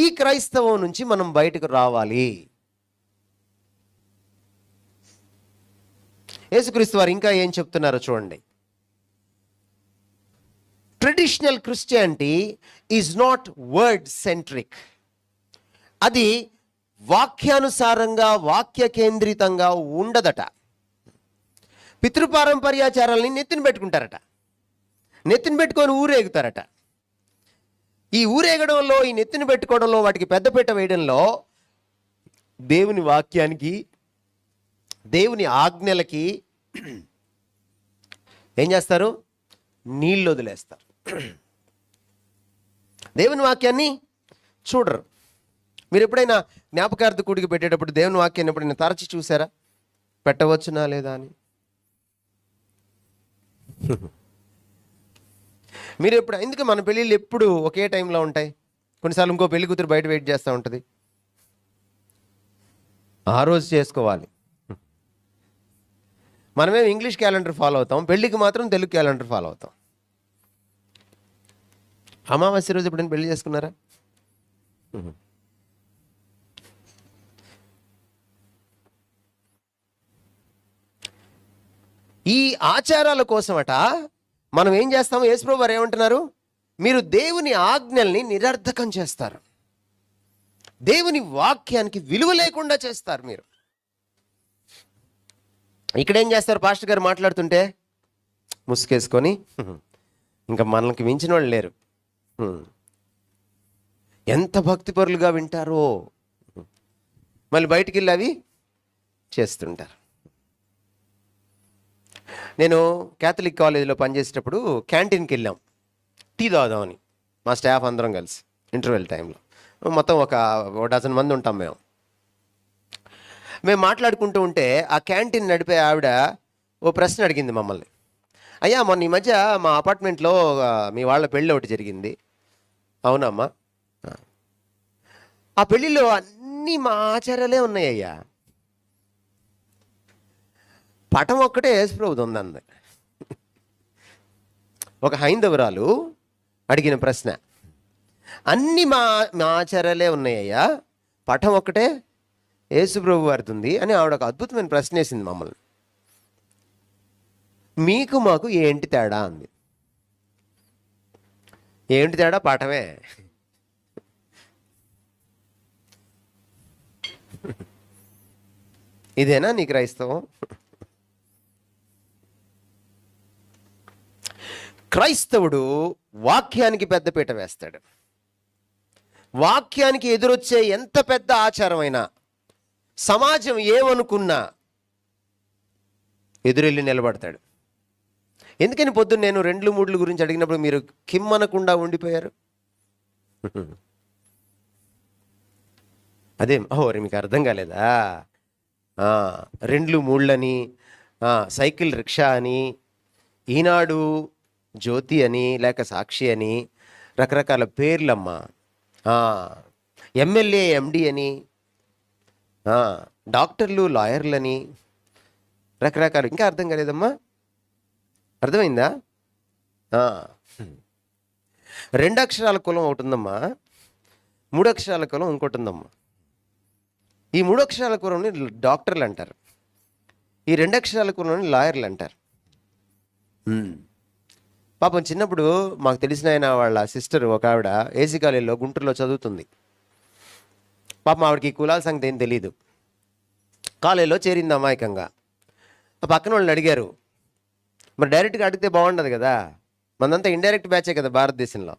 ఈ క్రైస్తవం నుంచి మనం బయటకు రావాలి యేసుక్రీస్తు వారు ఇంకా ఏం చెప్తున్నారో చూడండి traditional Christianity is not word centric అది వాక్యానుసారంగా వాక్య కేంద్రితంగా ఉండదట పితృపారంపర్యాచారాలని నెత్తిన పెట్టుకుంటారట నెత్తిన పెట్టుకొని ఊరేగుతారట ఈ ఊరేగడంలో ఈ నెత్తిన పెట్టుకోవడంలో వాటికి పెద్దపీట వేయడంలో దేవుని వాక్యానికి దేవుని ఆజ్ఞలకి ఏం చేస్తారు నీళ్ళు వదిలేస్తారు దేవుని వాక్యాన్ని చూడరు మీరు ఎప్పుడైనా జ్ఞాపకార్థకుడికి పెట్టేటప్పుడు దేవుని వాక్యాన్ని ఎప్పుడైనా తరచి చూసారా పెట్టవచ్చునా లేదా అని మీరు ఎప్పుడు ఎందుకు మన పెళ్ళిళ్ళు ఎప్పుడు ఒకే టైంలో ఉంటాయి కొన్నిసార్లు ఇంకో పెళ్లి కూతురు బయట వెయిట్ చేస్తూ ఉంటుంది ఆ రోజు చేసుకోవాలి మనమేమి ఇంగ్లీష్ క్యాలెండర్ ఫాలో అవుతాం పెళ్ళికి మాత్రం తెలుగు క్యాలెండర్ ఫాలో అవుతాం అమావాస్య రోజు ఎప్పుడైనా పెళ్లి చేసుకున్నారా ఈ ఆచారాల కోసమట మనం ఏం చేస్తాం యేసుప్రభు వారు ఏమంటున్నారు మీరు దేవుని ఆజ్ఞల్ని నిరర్ధకం చేస్తారు దేవుని వాక్యానికి విలువ లేకుండా చేస్తారు మీరు ఇక్కడేం చేస్తారు పాస్టర్ గారు మాట్లాడుతుంటే ముసుకేసుకొని ఇంకా మనకి మించిన వాళ్ళు లేరు ఎంత భక్తి పరులుగా వింటారో మళ్ళీ బయటికి వెళ్ళి అవి చేస్తుంటారు నేను క్యాథలిక్ కాలేజీలో పనిచేసేటప్పుడు క్యాంటీన్కి వెళ్ళాం టీ తాగుదామని మా స్టాఫ్ అందరం కలిసి ఇంటర్వెల్ టైంలో మొత్తం ఒక డజన్ మంది ఉంటాం మేము మేము మాట్లాడుకుంటూ ఉంటే ఆ క్యాంటీన్ నడిపే ఆవిడ ఓ ప్రశ్న అడిగింది మమ్మల్ని అయ్యా మొన్న ఈ మధ్య మా అపార్ట్మెంట్లో మీ వాళ్ళ పెళ్ళి ఒకటి జరిగింది అవునమ్మా ఆ పెళ్ళిలో అన్నీ మా ఆచారాలే ఉన్నాయ్యా పటం ఒక్కటే యేసుప్రభుది ఉందంది ఒక హైందవరాలు అడిగిన ప్రశ్న అన్ని మా మా ఆచారాలే ఉన్నాయ్యా పటం ఒక్కటే యేసుప్రభు వారిది అని ఆవిడ ఒక అద్భుతమైన ప్రశ్న వేసింది మమ్మల్ని మీకు మాకు ఏంటి తేడా అంది ఏంటి తేడా పటమే ఇదేనా నీ క్రైస్తవం క్రైస్తవుడు వాక్యానికి పెద్దపీట వేస్తాడు వాక్యానికి ఎదురొచ్చే ఎంత పెద్ద ఆచారమైనా సమాజం ఏమనుకున్నా ఎదురెళ్ళి నిలబడతాడు ఎందుకని పొద్దున్న నేను రెండు మూడుల గురించి అడిగినప్పుడు మీరు కిమ్మనకుండా ఉండిపోయారు అదే ఓరే మీకు అర్థం కాలేదా రెండ్లు మూళ్ళని సైకిల్ రిక్షా అని ఈనాడు జ్యోతి అని లేక సాక్షి అని రకరకాల పేర్లమ్మ ఎమ్మెల్యే ఎండి అని డాక్టర్లు లాయర్లని రకరకాలు ఇంకా అర్థం కాలేదమ్మా అర్థమైందా రెండు అక్షరాల కులం ఒకటి ఉందమ్మా మూడు అక్షరాల కులం ఇంకోటి ఉందమ్మా ఈ మూడు అక్షరాల కులంని డాక్టర్లు అంటారు ఈ రెండు అక్షరాల కులంని లాయర్లు అంటారు పాపం చిన్నప్పుడు మాకు తెలిసిన ఆయన వాళ్ళ సిస్టర్ ఒక ఆవిడ ఏసీ కాలేజీలో గుంటూరులో చదువుతుంది పాపం ఆవిడకి కులాల సంగతి ఏం తెలియదు కాలేజీలో చేరింది అమాయకంగా పక్కన వాళ్ళని అడిగారు మరి డైరెక్ట్గా అడిగితే బాగుండదు కదా మనంతా ఇండైరెక్ట్ బ్యాచే కదా భారతదేశంలో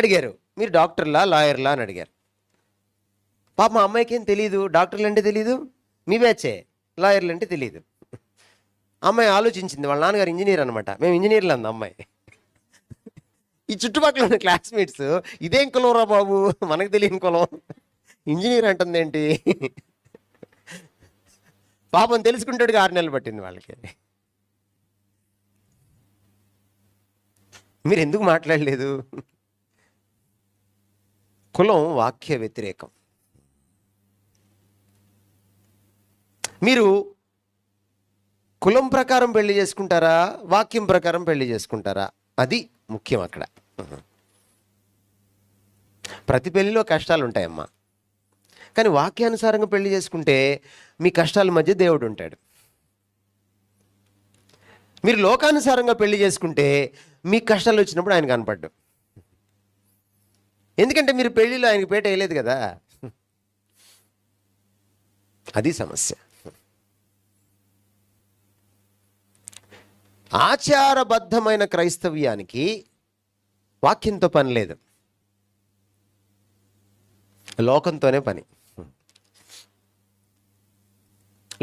అడిగారు మీరు డాక్టర్లా లాయర్లా అని అడిగారు పాప మా అమ్మాయికి ఏం తెలియదు డాక్టర్లు అంటే తెలియదు మీ బ్యాచే లాయర్లు అంటే తెలియదు అమ్మాయి ఆలోచించింది వాళ్ళ నాన్నగారు ఇంజనీర్ అనమాట మేము ఇంజనీర్లు అంద అమ్మాయి ఈ చుట్టుపక్కల ఉన్న క్లాస్మేట్స్ ఇదేం రా బాబు మనకు తెలియని కులం ఇంజనీర్ అంటుంది ఏంటి పాపం తెలుసుకుంటాడు ఆరు నెలలు పట్టింది వాళ్ళకి మీరు ఎందుకు మాట్లాడలేదు కులం వాక్య వ్యతిరేకం మీరు కులం ప్రకారం పెళ్లి చేసుకుంటారా వాక్యం ప్రకారం పెళ్లి చేసుకుంటారా అది ముఖ్యం అక్కడ ప్రతి పెళ్లిలో కష్టాలు ఉంటాయమ్మా కానీ వాక్యానుసారంగా పెళ్లి చేసుకుంటే మీ కష్టాల మధ్య దేవుడు ఉంటాడు మీరు లోకానుసారంగా పెళ్లి చేసుకుంటే మీ కష్టాలు వచ్చినప్పుడు ఆయన కనపడ్డు ఎందుకంటే మీరు పెళ్లిలో ఆయనకి పేట వేయలేదు కదా అది సమస్య ఆచారబద్ధమైన క్రైస్తవ్యానికి వాక్యంతో పని లేదు లోకంతోనే పని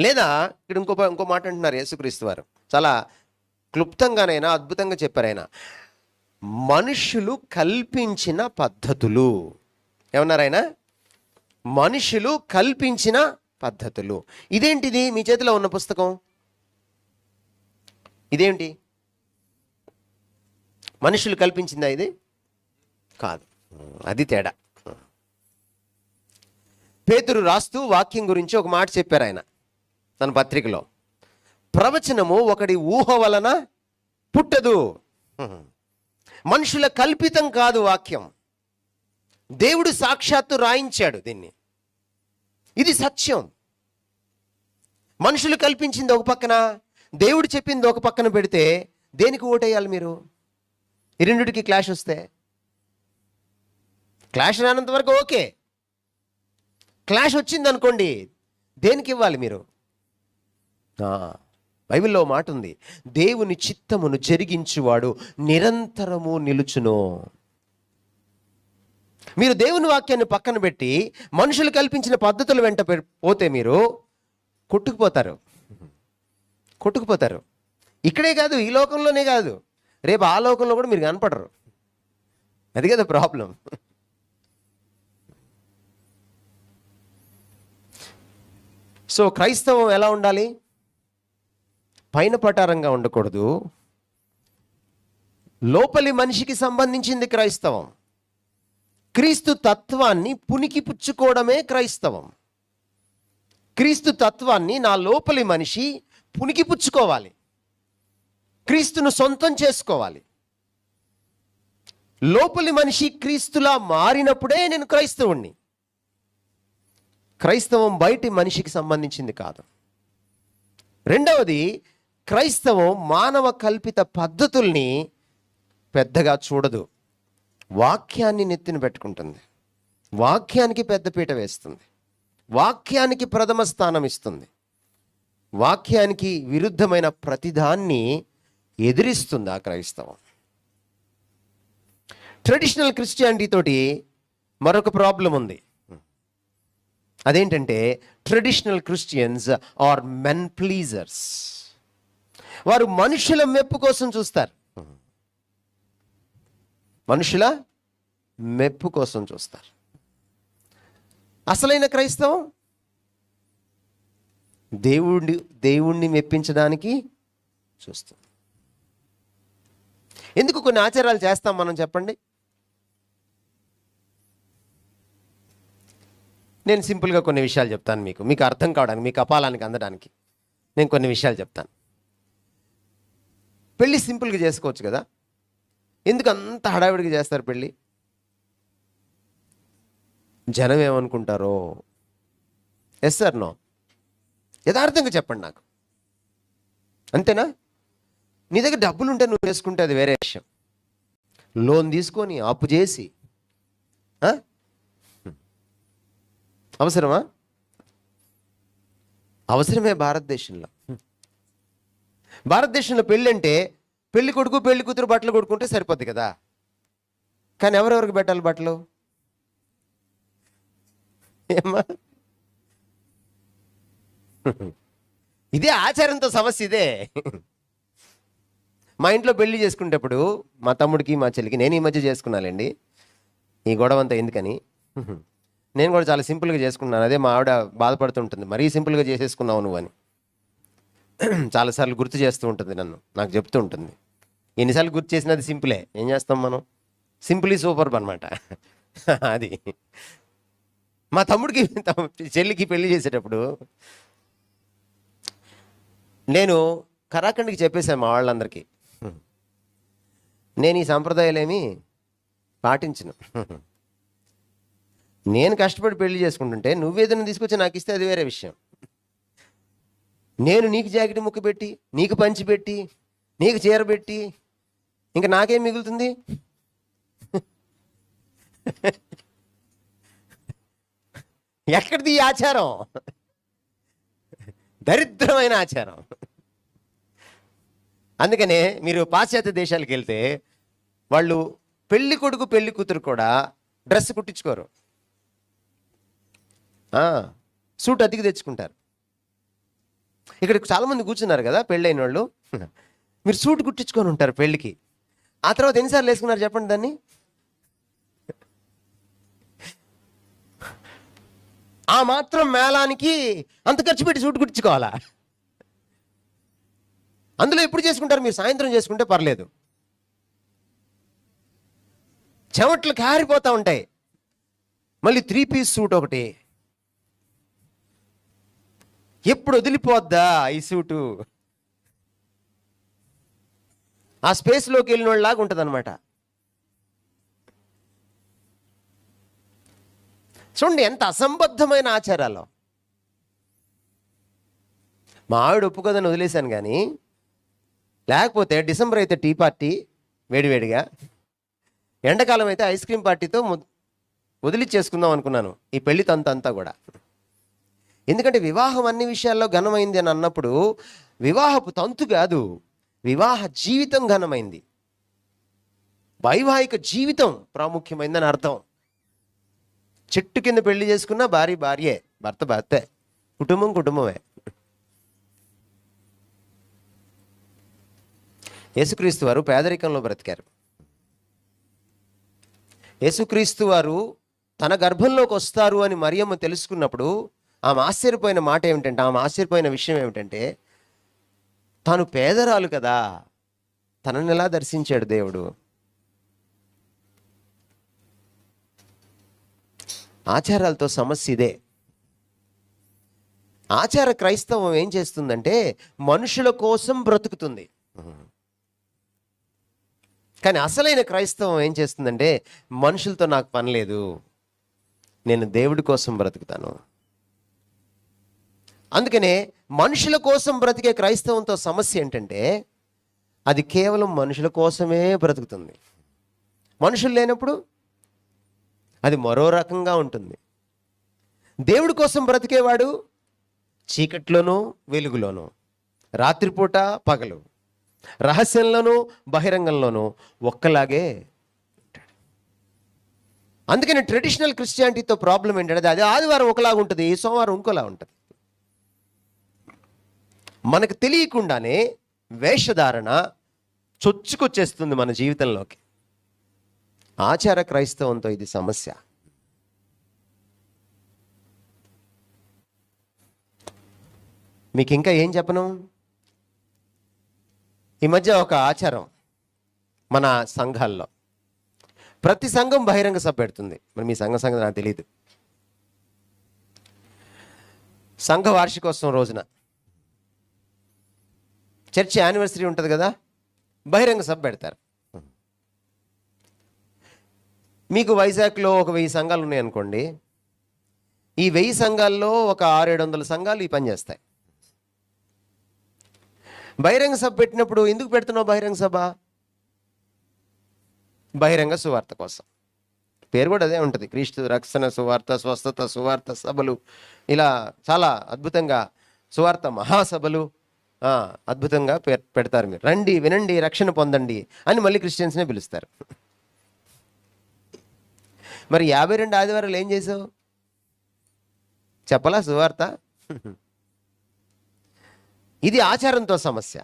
లేదా ఇక్కడ ఇంకో ఇంకో మాట అంటున్నారు యేసుక్రీస్తు వారు చాలా క్లుప్తంగానైనా అద్భుతంగా చెప్పారైనా మనుషులు కల్పించిన పద్ధతులు ఏమన్నారు మనుషులు కల్పించిన పద్ధతులు ఇదేంటిది మీ చేతిలో ఉన్న పుస్తకం ఇదేంటి మనుషులు కల్పించిందా ఇది కాదు అది తేడా పేతురు రాస్తూ వాక్యం గురించి ఒక మాట చెప్పారు ఆయన తన పత్రికలో ప్రవచనము ఒకటి ఊహ వలన పుట్టదు మనుషుల కల్పితం కాదు వాక్యం దేవుడు సాక్షాత్తు రాయించాడు దీన్ని ఇది సత్యం మనుషులు కల్పించింది ఒక పక్కన దేవుడు చెప్పింది ఒక పక్కన పెడితే దేనికి ఓటేయాలి మీరు రెండుకి క్లాష్ వస్తే క్లాష్ రానంత వరకు ఓకే క్లాష్ వచ్చింది అనుకోండి దేనికి ఇవ్వాలి మీరు బైబిల్లో మాట ఉంది దేవుని చిత్తమును జరిగించువాడు నిరంతరము నిలుచును మీరు దేవుని వాక్యాన్ని పక్కన పెట్టి మనుషులు కల్పించిన పద్ధతులు వెంట పోతే మీరు కొట్టుకుపోతారు కొట్టుకుపోతారు ఇక్కడే కాదు ఈ లోకంలోనే కాదు రేపు ఆ లోకంలో కూడా మీరు కనపడరు అది కదా ప్రాబ్లం సో క్రైస్తవం ఎలా ఉండాలి పైన పటారంగా ఉండకూడదు లోపలి మనిషికి సంబంధించింది క్రైస్తవం క్రీస్తు తత్వాన్ని పునికిపుచ్చుకోవడమే పుచ్చుకోవడమే క్రైస్తవం క్రీస్తు తత్వాన్ని నా లోపలి మనిషి పుణికిపుచ్చుకోవాలి క్రీస్తును సొంతం చేసుకోవాలి లోపలి మనిషి క్రీస్తులా మారినప్పుడే నేను క్రైస్తవుణ్ణి క్రైస్తవం బయటి మనిషికి సంబంధించింది కాదు రెండవది క్రైస్తవం మానవ కల్పిత పద్ధతుల్ని పెద్దగా చూడదు వాక్యాన్ని నెత్తిన పెట్టుకుంటుంది వాక్యానికి పెద్దపీట వేస్తుంది వాక్యానికి ప్రథమ స్థానం ఇస్తుంది వాక్యానికి విరుద్ధమైన ప్రతిదాన్ని ఎదిరిస్తుంది ఆ క్రైస్తవం ట్రెడిషనల్ క్రిస్టియానిటీ తోటి మరొక ప్రాబ్లం ఉంది అదేంటంటే traditional Christians are men pleasers వారు మనుషుల మెప్పు కోసం చూస్తారు మనుషుల మెప్పు కోసం చూస్తారు అసలైన క్రైస్తవం దేవుడి దేవుణ్ణి మెప్పించడానికి చూస్తాం ఎందుకు కొన్ని ఆచారాలు చేస్తాం మనం చెప్పండి నేను సింపుల్గా కొన్ని విషయాలు చెప్తాను మీకు మీకు అర్థం కావడానికి మీ కపాలానికి అందడానికి నేను కొన్ని విషయాలు చెప్తాను పెళ్ళి సింపుల్గా చేసుకోవచ్చు కదా ఎందుకు అంత హడావిడిగా చేస్తారు పెళ్ళి జనం ఏమనుకుంటారో ఎస్ సార్ నో యథార్థంగా చెప్పండి నాకు అంతేనా నీ దగ్గర డబ్బులు ఉంటే నువ్వు వేసుకుంటే అది వేరే విషయం లోన్ తీసుకొని అప్పు చేసి అవసరమా అవసరమే భారతదేశంలో భారతదేశంలో పెళ్ళి అంటే పెళ్లి కొడుకు పెళ్లి కూతురు బట్టలు కొడుకుంటే సరిపోద్ది కదా కానీ ఎవరెవరికి పెట్టాలి బట్టలు ఏమా ఇదే ఆచారంతో సమస్య ఇదే మా ఇంట్లో పెళ్లి చేసుకునేటప్పుడు మా తమ్ముడికి మా చెల్లికి నేను ఈ మధ్య చేసుకున్నానండి ఈ గొడవ అంతా ఎందుకని నేను కూడా చాలా సింపుల్గా చేసుకున్నాను అదే మా ఆవిడ బాధపడుతుంటుంది మరీ సింపుల్గా చేసేసుకున్నావు నువ్వు అని చాలాసార్లు గుర్తు చేస్తూ ఉంటుంది నన్ను నాకు చెప్తూ ఉంటుంది ఎన్నిసార్లు గుర్తు చేసినది సింపులే ఏం చేస్తాం మనం సింపుల్ సూపర్ అనమాట అది మా తమ్ముడికి చెల్లికి పెళ్లి చేసేటప్పుడు నేను కరాఖండ్కి చెప్పేశాను మా వాళ్ళందరికీ నేను ఈ సాంప్రదాయాలేమి పాటించను నేను కష్టపడి పెళ్లి చేసుకుంటుంటే నువ్వేదైనా తీసుకొచ్చి నాకు ఇస్తే అది వేరే విషయం నేను నీకు జాకెట్ ముక్కు పెట్టి నీకు పంచి పెట్టి నీకు చీర పెట్టి ఇంకా నాకేం మిగులుతుంది ఎక్కడిది ఆచారం దరిద్రమైన ఆచారం అందుకనే మీరు పాశ్చాత్య దేశాలకు వెళ్తే వాళ్ళు పెళ్లి కొడుకు పెళ్లి కూతురు కూడా డ్రెస్ కుట్టించుకోరు సూట్ అతికి తెచ్చుకుంటారు ఇక్కడ చాలామంది కూర్చున్నారు కదా పెళ్ళైన వాళ్ళు మీరు సూట్ కుట్టించుకొని ఉంటారు పెళ్ళికి ఆ తర్వాత ఎన్నిసార్లు వేసుకున్నారు చెప్పండి దాన్ని ఆ మాత్రం మేళానికి అంత ఖర్చు పెట్టి సూట్ కుట్టించుకోవాలా అందులో ఎప్పుడు చేసుకుంటారు మీరు సాయంత్రం చేసుకుంటే పర్లేదు చెమట్లు కారిపోతూ ఉంటాయి మళ్ళీ త్రీ పీస్ సూట్ ఒకటి ఎప్పుడు వదిలిపోద్దా ఈ సూటు ఆ స్పేస్లోకి వెళ్ళినోళ్ళలాగా ఉంటుంది అనమాట చూడండి ఎంత అసంబద్ధమైన ఆచారాలు మా ఆవిడ ఒప్పుకోదని వదిలేశాను కానీ లేకపోతే డిసెంబర్ అయితే టీ పార్టీ వేడివేడిగా ఎండాకాలం అయితే ఐస్ క్రీమ్ పార్టీతో వదిలి చేసుకుందాం అనుకున్నాను ఈ పెళ్లి తంత అంతా కూడా ఎందుకంటే వివాహం అన్ని విషయాల్లో ఘనమైంది అని అన్నప్పుడు వివాహపు తంతు కాదు వివాహ జీవితం ఘనమైంది వైవాహిక జీవితం ప్రాముఖ్యమైందని అర్థం చెట్టు కింద పెళ్లి చేసుకున్న భార్య భార్యే భర్త భర్తే కుటుంబం కుటుంబమే యేసుక్రీస్తు వారు పేదరికంలో బ్రతికారు యేసుక్రీస్తు వారు తన గర్భంలోకి వస్తారు అని మరియమ్మ తెలుసుకున్నప్పుడు ఆమె ఆశ్చర్యపోయిన మాట ఏమిటంటే ఆమె ఆశ్చర్యపోయిన విషయం ఏమిటంటే తాను పేదరాలు కదా తనని ఎలా దర్శించాడు దేవుడు ఆచారాలతో సమస్య ఇదే ఆచార క్రైస్తవం ఏం చేస్తుందంటే మనుషుల కోసం బ్రతుకుతుంది కానీ అసలైన క్రైస్తవం ఏం చేస్తుందంటే మనుషులతో నాకు పని లేదు నేను దేవుడి కోసం బ్రతుకుతాను అందుకనే మనుషుల కోసం బ్రతికే క్రైస్తవంతో సమస్య ఏంటంటే అది కేవలం మనుషుల కోసమే బ్రతుకుతుంది మనుషులు లేనప్పుడు అది మరో రకంగా ఉంటుంది దేవుడి కోసం బ్రతికేవాడు చీకట్లోనూ వెలుగులోనూ రాత్రిపూట పగలు రహస్యంలోనూ బహిరంగంలోనూ ఒక్కలాగే అందుకని ట్రెడిషనల్ క్రిస్టియానిటీతో ప్రాబ్లం ఏంటంటే అది ఆదివారం ఒకలాగా ఉంటుంది ఈ సోమవారం ఇంకోలా ఉంటుంది మనకు తెలియకుండానే వేషధారణ చొచ్చుకొచ్చేస్తుంది మన జీవితంలోకి ఆచార క్రైస్తవంతో ఇది సమస్య మీకు ఇంకా ఏం చెప్పను ఈ మధ్య ఒక ఆచారం మన సంఘాల్లో ప్రతి సంఘం బహిరంగ సభ పెడుతుంది మరి మీ సంఘ సంగతి నాకు తెలియదు సంఘ వార్షికోత్సవం రోజున చర్చ్ యానివర్సరీ ఉంటుంది కదా బహిరంగ సభ పెడతారు మీకు వైజాగ్లో ఒక వెయ్యి సంఘాలు ఉన్నాయనుకోండి ఈ వెయ్యి సంఘాల్లో ఒక ఆరేడు వందల సంఘాలు ఈ పనిచేస్తాయి బహిరంగ సభ పెట్టినప్పుడు ఎందుకు పెడుతున్నావు బహిరంగ సభ బహిరంగ సువార్త కోసం పేరు కూడా అదే ఉంటుంది క్రీస్తు రక్షణ సువార్త స్వస్థత సువార్త సభలు ఇలా చాలా అద్భుతంగా సువార్త మహాసభలు అద్భుతంగా పెడతారు మీరు రండి వినండి రక్షణ పొందండి అని మళ్ళీ క్రిస్టియన్స్నే పిలుస్తారు మరి యాభై రెండు ఆదివారాలు ఏం చేసావు చెప్పలా సువార్త ఇది ఆచారంతో సమస్య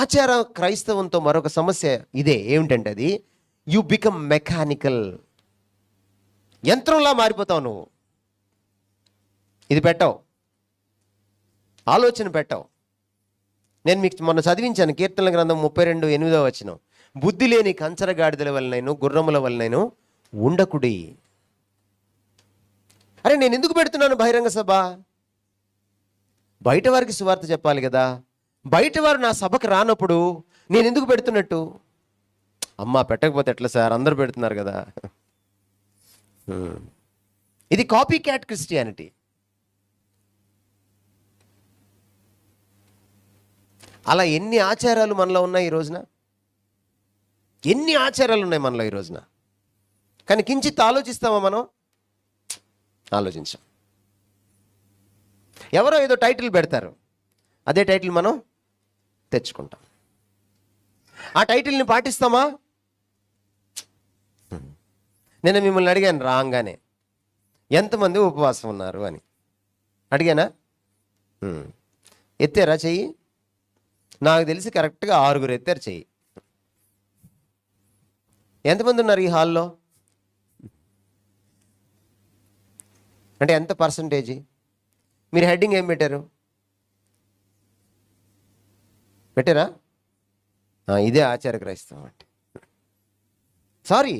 ఆచార క్రైస్తవంతో మరొక సమస్య ఇదే ఏమిటంటే అది యు బికమ్ మెకానికల్ యంత్రంలా మారిపోతావు నువ్వు ఇది పెట్టవు ఆలోచన పెట్టవు నేను మీకు మొన్న చదివించాను కీర్తన గ్రంథం ముప్పై రెండు ఎనిమిదో వచ్చినాం బుద్ధి లేని కంచరగాడిదల వలనైనా గుర్రముల వలనైనా ఉండకుడి అరే నేను ఎందుకు పెడుతున్నాను బహిరంగ సభ బయట వారికి సువార్త చెప్పాలి కదా బయట వారు నా సభకు రానప్పుడు నేను ఎందుకు పెడుతున్నట్టు అమ్మ పెట్టకపోతే ఎట్లా సార్ అందరు పెడుతున్నారు కదా ఇది కాపీ క్యాట్ క్రిస్టియానిటీ అలా ఎన్ని ఆచారాలు మనలో ఉన్నాయి ఈ రోజున ఎన్ని ఆచారాలు ఉన్నాయి మనలో ఈ రోజున కానీ కించిత్ ఆలోచిస్తామా మనం ఆలోచించాం ఎవరో ఏదో టైటిల్ పెడతారు అదే టైటిల్ మనం తెచ్చుకుంటాం ఆ టైటిల్ని పాటిస్తామా నేను మిమ్మల్ని అడిగాను రాగానే ఎంతమంది ఉపవాసం ఉన్నారు అని అడిగానా ఎత్తారా చెయ్యి నాకు తెలిసి కరెక్ట్గా ఆరుగురు ఎత్తారు చెయ్యి ఎంతమంది ఉన్నారు ఈ హాల్లో అంటే ఎంత పర్సంటేజీ మీరు హెడ్డింగ్ ఏం పెట్టారు పెట్టారా ఇదే ఆచార క్రైస్తవం అంటే సారీ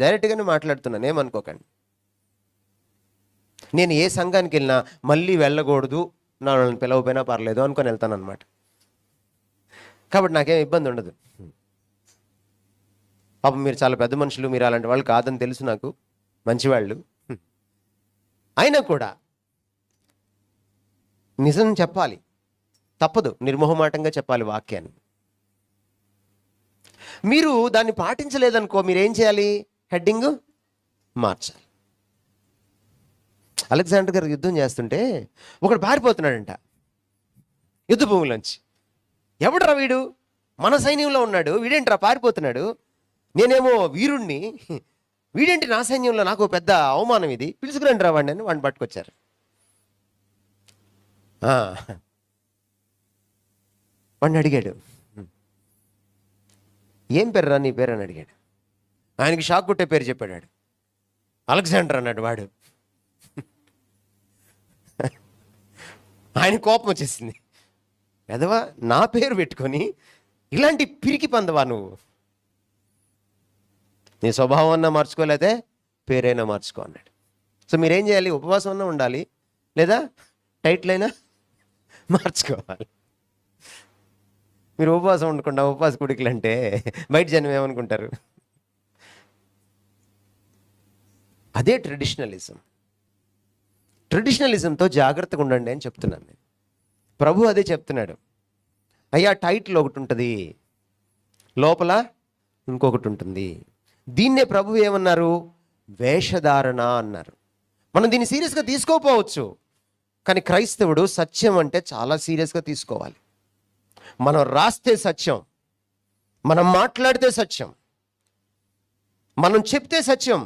డైరెక్ట్గానే మాట్లాడుతున్నాను ఏమనుకోకండి నేను ఏ సంఘానికి వెళ్ళినా మళ్ళీ వెళ్ళకూడదు నా పిలవపోయినా పర్లేదు అనుకొని వెళ్తాను అనమాట కాబట్టి నాకేం ఇబ్బంది ఉండదు పాపం మీరు చాలా పెద్ద మనుషులు మీరు అలాంటి వాళ్ళు కాదని తెలుసు నాకు మంచివాళ్ళు అయినా కూడా నిజం చెప్పాలి తప్పదు నిర్మోహమాటంగా చెప్పాలి వాక్యాన్ని మీరు దాన్ని పాటించలేదనుకో మీరేం చేయాలి హెడ్డింగ్ మార్చాలి అలెగ్జాండర్ గారు యుద్ధం చేస్తుంటే ఒకడు పారిపోతున్నాడంట యుద్ధ భూమిలోంచి ఎవడరా వీడు మన సైన్యంలో ఉన్నాడు వీడేంట్రా పారిపోతున్నాడు నేనేమో వీరుణ్ణి వీడేంటి నా సైన్యంలో నాకు పెద్ద అవమానం ఇది పిలుసుకురండి రావండి అని వాడిని పట్టుకొచ్చారు వాడిని అడిగాడు ఏం రా నీ పేరు అని అడిగాడు ఆయనకి షాక్ కొట్టే పేరు చెప్పాడు అలెగ్జాండర్ అన్నాడు వాడు ఆయన కోపం వచ్చేసింది పెదవా నా పేరు పెట్టుకొని ఇలాంటి పిరికి పందవా నువ్వు నీ స్వభావం అన్నా మార్చుకోలేతే పేరైనా మార్చుకో అన్నాడు సో మీరేం చేయాలి ఉపవాసం అన్నా ఉండాలి లేదా టైట్లైనా మార్చుకోవాలి మీరు ఉపవాసం ఉండకుండా ఉపవాస కుడికలు అంటే బయట జనం ఏమనుకుంటారు అదే ట్రెడిషనలిజం ట్రెడిషనలిజంతో జాగ్రత్తగా ఉండండి అని చెప్తున్నాను నేను ప్రభు అదే చెప్తున్నాడు అయ్యా టైట్లు ఒకటి ఉంటుంది లోపల ఇంకొకటి ఉంటుంది దీన్నే ప్రభు ఏమన్నారు వేషధారణ అన్నారు మనం దీన్ని సీరియస్గా తీసుకోపోవచ్చు కానీ క్రైస్తవుడు సత్యం అంటే చాలా సీరియస్గా తీసుకోవాలి మనం రాస్తే సత్యం మనం మాట్లాడితే సత్యం మనం చెప్తే సత్యం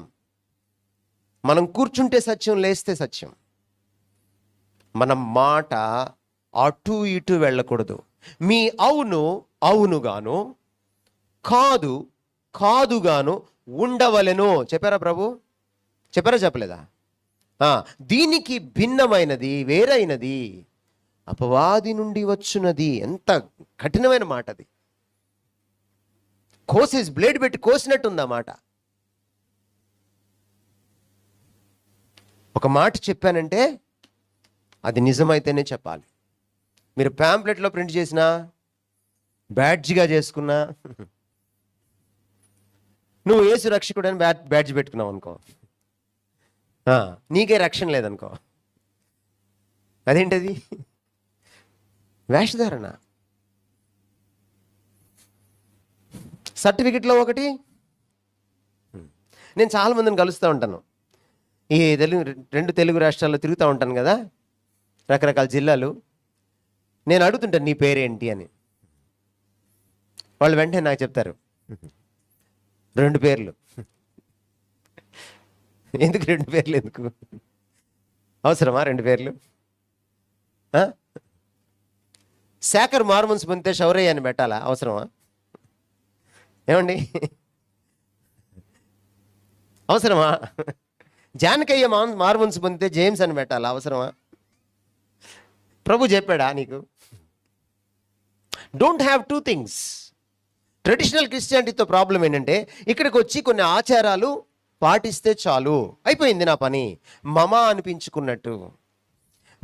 మనం కూర్చుంటే సత్యం లేస్తే సత్యం మన మాట అటు ఇటు వెళ్ళకూడదు మీ అవును అవునుగాను కాదు కాదుగాను ఉండవలెను చెప్పారా ప్రభు చెప్పారా చెప్పలేదా దీనికి భిన్నమైనది వేరైనది అపవాది నుండి వచ్చినది ఎంత కఠినమైన మాట అది కోసేసి బ్లేడ్ పెట్టి కోసినట్టుంది ఆ మాట ఒక మాట చెప్పానంటే అది నిజమైతేనే చెప్పాలి మీరు ప్యాంప్లెట్లో ప్రింట్ చేసినా బ్యాడ్జ్గా చేసుకున్నా నువ్వు ఏసు రక్షకుడు అని బ్యాట్ బ్యాడ్జ్ పెట్టుకున్నావు అనుకో నీకే రక్షణ లేదనుకో అదేంటది వేషధారణ సర్టిఫికెట్లో ఒకటి నేను చాలామందిని కలుస్తూ ఉంటాను ఈ తెలుగు రెండు తెలుగు రాష్ట్రాల్లో తిరుగుతూ ఉంటాను కదా రకరకాల జిల్లాలు నేను అడుగుతుంటాను నీ పేరేంటి అని వాళ్ళు వెంటనే నాకు చెప్తారు రెండు పేర్లు ఎందుకు రెండు పేర్లు ఎందుకు అవసరమా రెండు పేర్లు శాఖర్ మార్మన్స్ పొందితే శౌరయ్యాన్ని పెట్టాలా అవసరమా ఏమండి అవసరమా జానకయ్య మా మార్మన్స్ పొందితే జేమ్స్ అని పెట్టాలా అవసరమా ప్రభు చెప్పాడా నీకు don't have two things traditional క్రిస్టియానిటీతో ప్రాబ్లం ఏంటంటే ఇక్కడికి వచ్చి కొన్ని ఆచారాలు పాటిస్తే చాలు అయిపోయింది నా పని మమ అనిపించుకున్నట్టు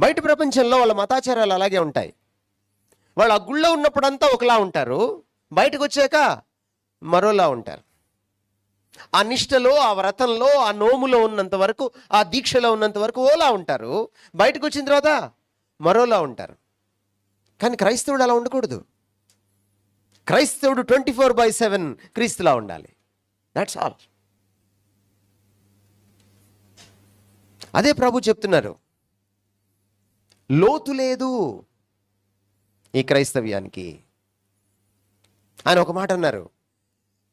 బయట ప్రపంచంలో వాళ్ళ మతాచారాలు అలాగే ఉంటాయి వాళ్ళు ఆ గుళ్ళో ఉన్నప్పుడంతా ఒకలా ఉంటారు బయటకు వచ్చాక మరోలా ఉంటారు ఆ నిష్టలో ఆ వ్రతంలో ఆ నోములో ఉన్నంత వరకు ఆ దీక్షలో ఉన్నంత వరకు ఓలా ఉంటారు బయటకు వచ్చిన తర్వాత మరోలా ఉంటారు కానీ క్రైస్తవుడు అలా ఉండకూడదు క్రైస్తవుడు ట్వంటీ ఫోర్ బై సెవెన్ క్రీస్తులా ఉండాలి దాట్స్ ఆల్ అదే ప్రభు చెప్తున్నారు లోతు లేదు ఈ క్రైస్తవ్యానికి ఆయన ఒక మాట అన్నారు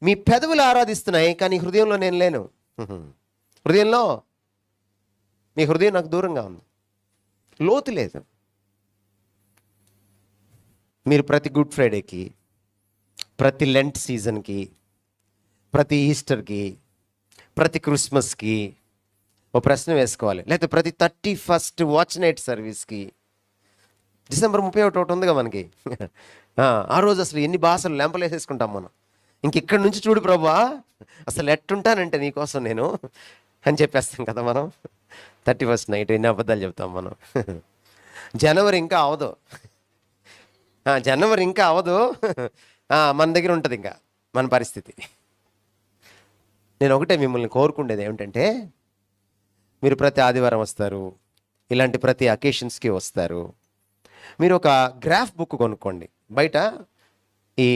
మీ పెదవులు ఆరాధిస్తున్నాయి కానీ హృదయంలో నేను లేను హృదయంలో మీ హృదయం నాకు దూరంగా ఉంది లోతు లేదు మీరు ప్రతి గుడ్ ఫ్రైడేకి ప్రతి లెంట్ సీజన్కి ప్రతి ఈస్టర్కి ప్రతి క్రిస్మస్కి ఓ ప్రశ్న వేసుకోవాలి లేకపోతే ప్రతి థర్టీ ఫస్ట్ వాచ్ నైట్ సర్వీస్కి డిసెంబర్ ముప్పై ఒకటి ఒకటి ఉందిగా మనకి ఆ రోజు అసలు ఎన్ని భాషలు లెంపలేసేసుకుంటాం మనం ఇంక ఇక్కడి నుంచి చూడు ప్రభా అసలు ఎట్టుంటానంటే నీకోసం నేను అని చెప్పేస్తాం కదా మనం థర్టీ ఫస్ట్ నైట్ ఎన్ని అబద్ధాలు చెప్తాం మనం జనవరి ఇంకా అవదు జనవరి ఇంకా అవదు మన దగ్గర ఉంటుంది ఇంకా మన పరిస్థితి నేను ఒకటే మిమ్మల్ని కోరుకుండేది ఏమిటంటే మీరు ప్రతి ఆదివారం వస్తారు ఇలాంటి ప్రతి అకేషన్స్కి వస్తారు మీరు ఒక గ్రాఫ్ బుక్ కొనుక్కోండి బయట ఈ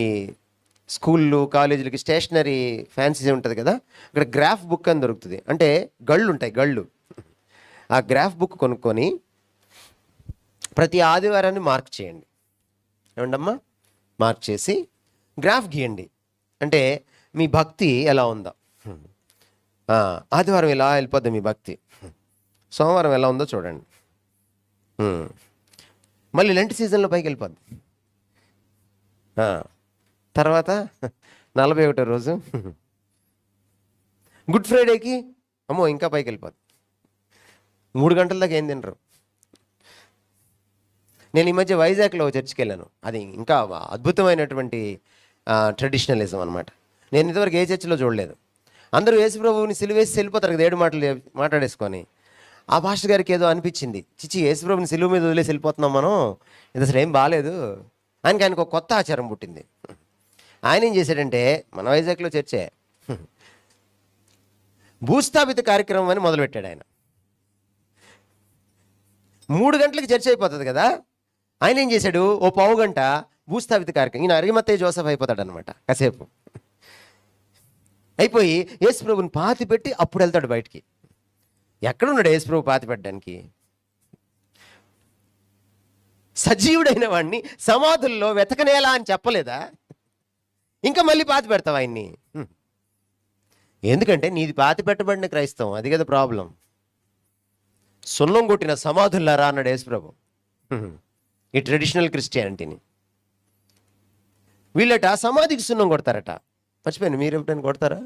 స్కూళ్ళు కాలేజీలకి స్టేషనరీ ఫ్యాన్సీ ఉంటుంది కదా ఇక్కడ గ్రాఫ్ బుక్ అని దొరుకుతుంది అంటే గళ్ళు ఉంటాయి గళ్ళు ఆ గ్రాఫ్ బుక్ కొనుక్కొని ప్రతి ఆదివారాన్ని మార్క్ చేయండి ఏమండమ్మా మార్క్ చేసి గ్రాఫ్ గీయండి అంటే మీ భక్తి ఎలా ఉందా ఆదివారం ఇలా వెళ్ళిపోద్ది మీ భక్తి సోమవారం ఎలా ఉందో చూడండి మళ్ళీ లెంట్ సీజన్లో పైకి వెళ్ళిపోద్ది తర్వాత నలభై ఒకటో రోజు గుడ్ ఫ్రైడేకి అమ్మో ఇంకా పైకి వెళ్ళిపోద్ది మూడు గంటల దాకా ఏం తినరు నేను ఈ మధ్య వైజాగ్లో చర్చికి వెళ్ళాను అది ఇంకా అద్భుతమైనటువంటి ట్రెడిషనలిజం అనమాట నేను ఇంతవరకు ఏ చర్చిలో చూడలేదు అందరూ ప్రభువుని సిలువేసి వెళ్ళిపోతారు కదా ఏడు మాటలు మాట్లాడేసుకొని ఆ భాష గారికి ఏదో అనిపించింది చిచ్చి యేసుప్రభుని సిలువు మీద వదిలేసి వెళ్ళిపోతున్నాం మనం ఇది అసలు ఏం బాగాలేదు ఆయనకి ఆయనకు ఒక కొత్త ఆచారం పుట్టింది ఆయన ఏం చేశాడంటే మన వైజాగ్లో చర్చే భూస్థాపిత కార్యక్రమం అని మొదలుపెట్టాడు ఆయన మూడు గంటలకి చర్చ అయిపోతుంది కదా ఆయన ఏం చేశాడు ఓ పావు గంట భూస్థాపిత కార్యక్రమం ఈయన అరిమతే జోసఫ్ అయిపోతాడు అనమాట కాసేపు అయిపోయి యేసు ప్రభుని పాతి పెట్టి అప్పుడు వెళ్తాడు బయటికి ఎక్కడున్నాడు యేసు ప్రభు పాతి పెట్టడానికి సజీవుడైన వాడిని సమాధుల్లో వెతకనేలా అని చెప్పలేదా ఇంకా మళ్ళీ పాతి పెడతావు ఆయన్ని ఎందుకంటే నీది పాతి పెట్టబడిన క్రైస్తవం అది కదా ప్రాబ్లం సున్నం కొట్టిన సమాధుల్లారా అన్నాడు యేసుప్రభు ఈ ట్రెడిషనల్ క్రిస్టియానిటీని వీళ్ళట సమాధికి సున్నం కొడతారట మర్చిపోయింది మీరు ఎప్పుడైనా కొడతారా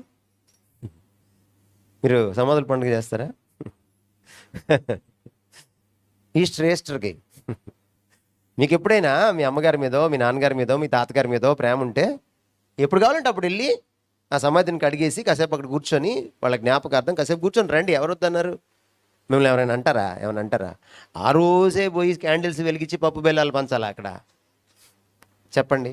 మీరు సమాధుల పండుగ చేస్తారా ఈ ఈస్టర్కి మీకు ఎప్పుడైనా మీ అమ్మగారి మీదో మీ నాన్నగారి మీదో మీ తాతగారి మీదో ప్రేమ ఉంటే ఎప్పుడు కావాలంటే అప్పుడు వెళ్ళి ఆ సమాధిని కడిగేసి కాసేపు అక్కడ కూర్చొని వాళ్ళ జ్ఞాపకార్థం కాసేపు కూర్చొని రండి ఎవరు వద్దన్నారు మిమ్మల్ని ఎవరైనా అంటారా ఏమైనా అంటారా ఆ రోజే పోయి క్యాండిల్స్ వెలిగించి పప్పు బెల్లాలు పంచాలా అక్కడ చెప్పండి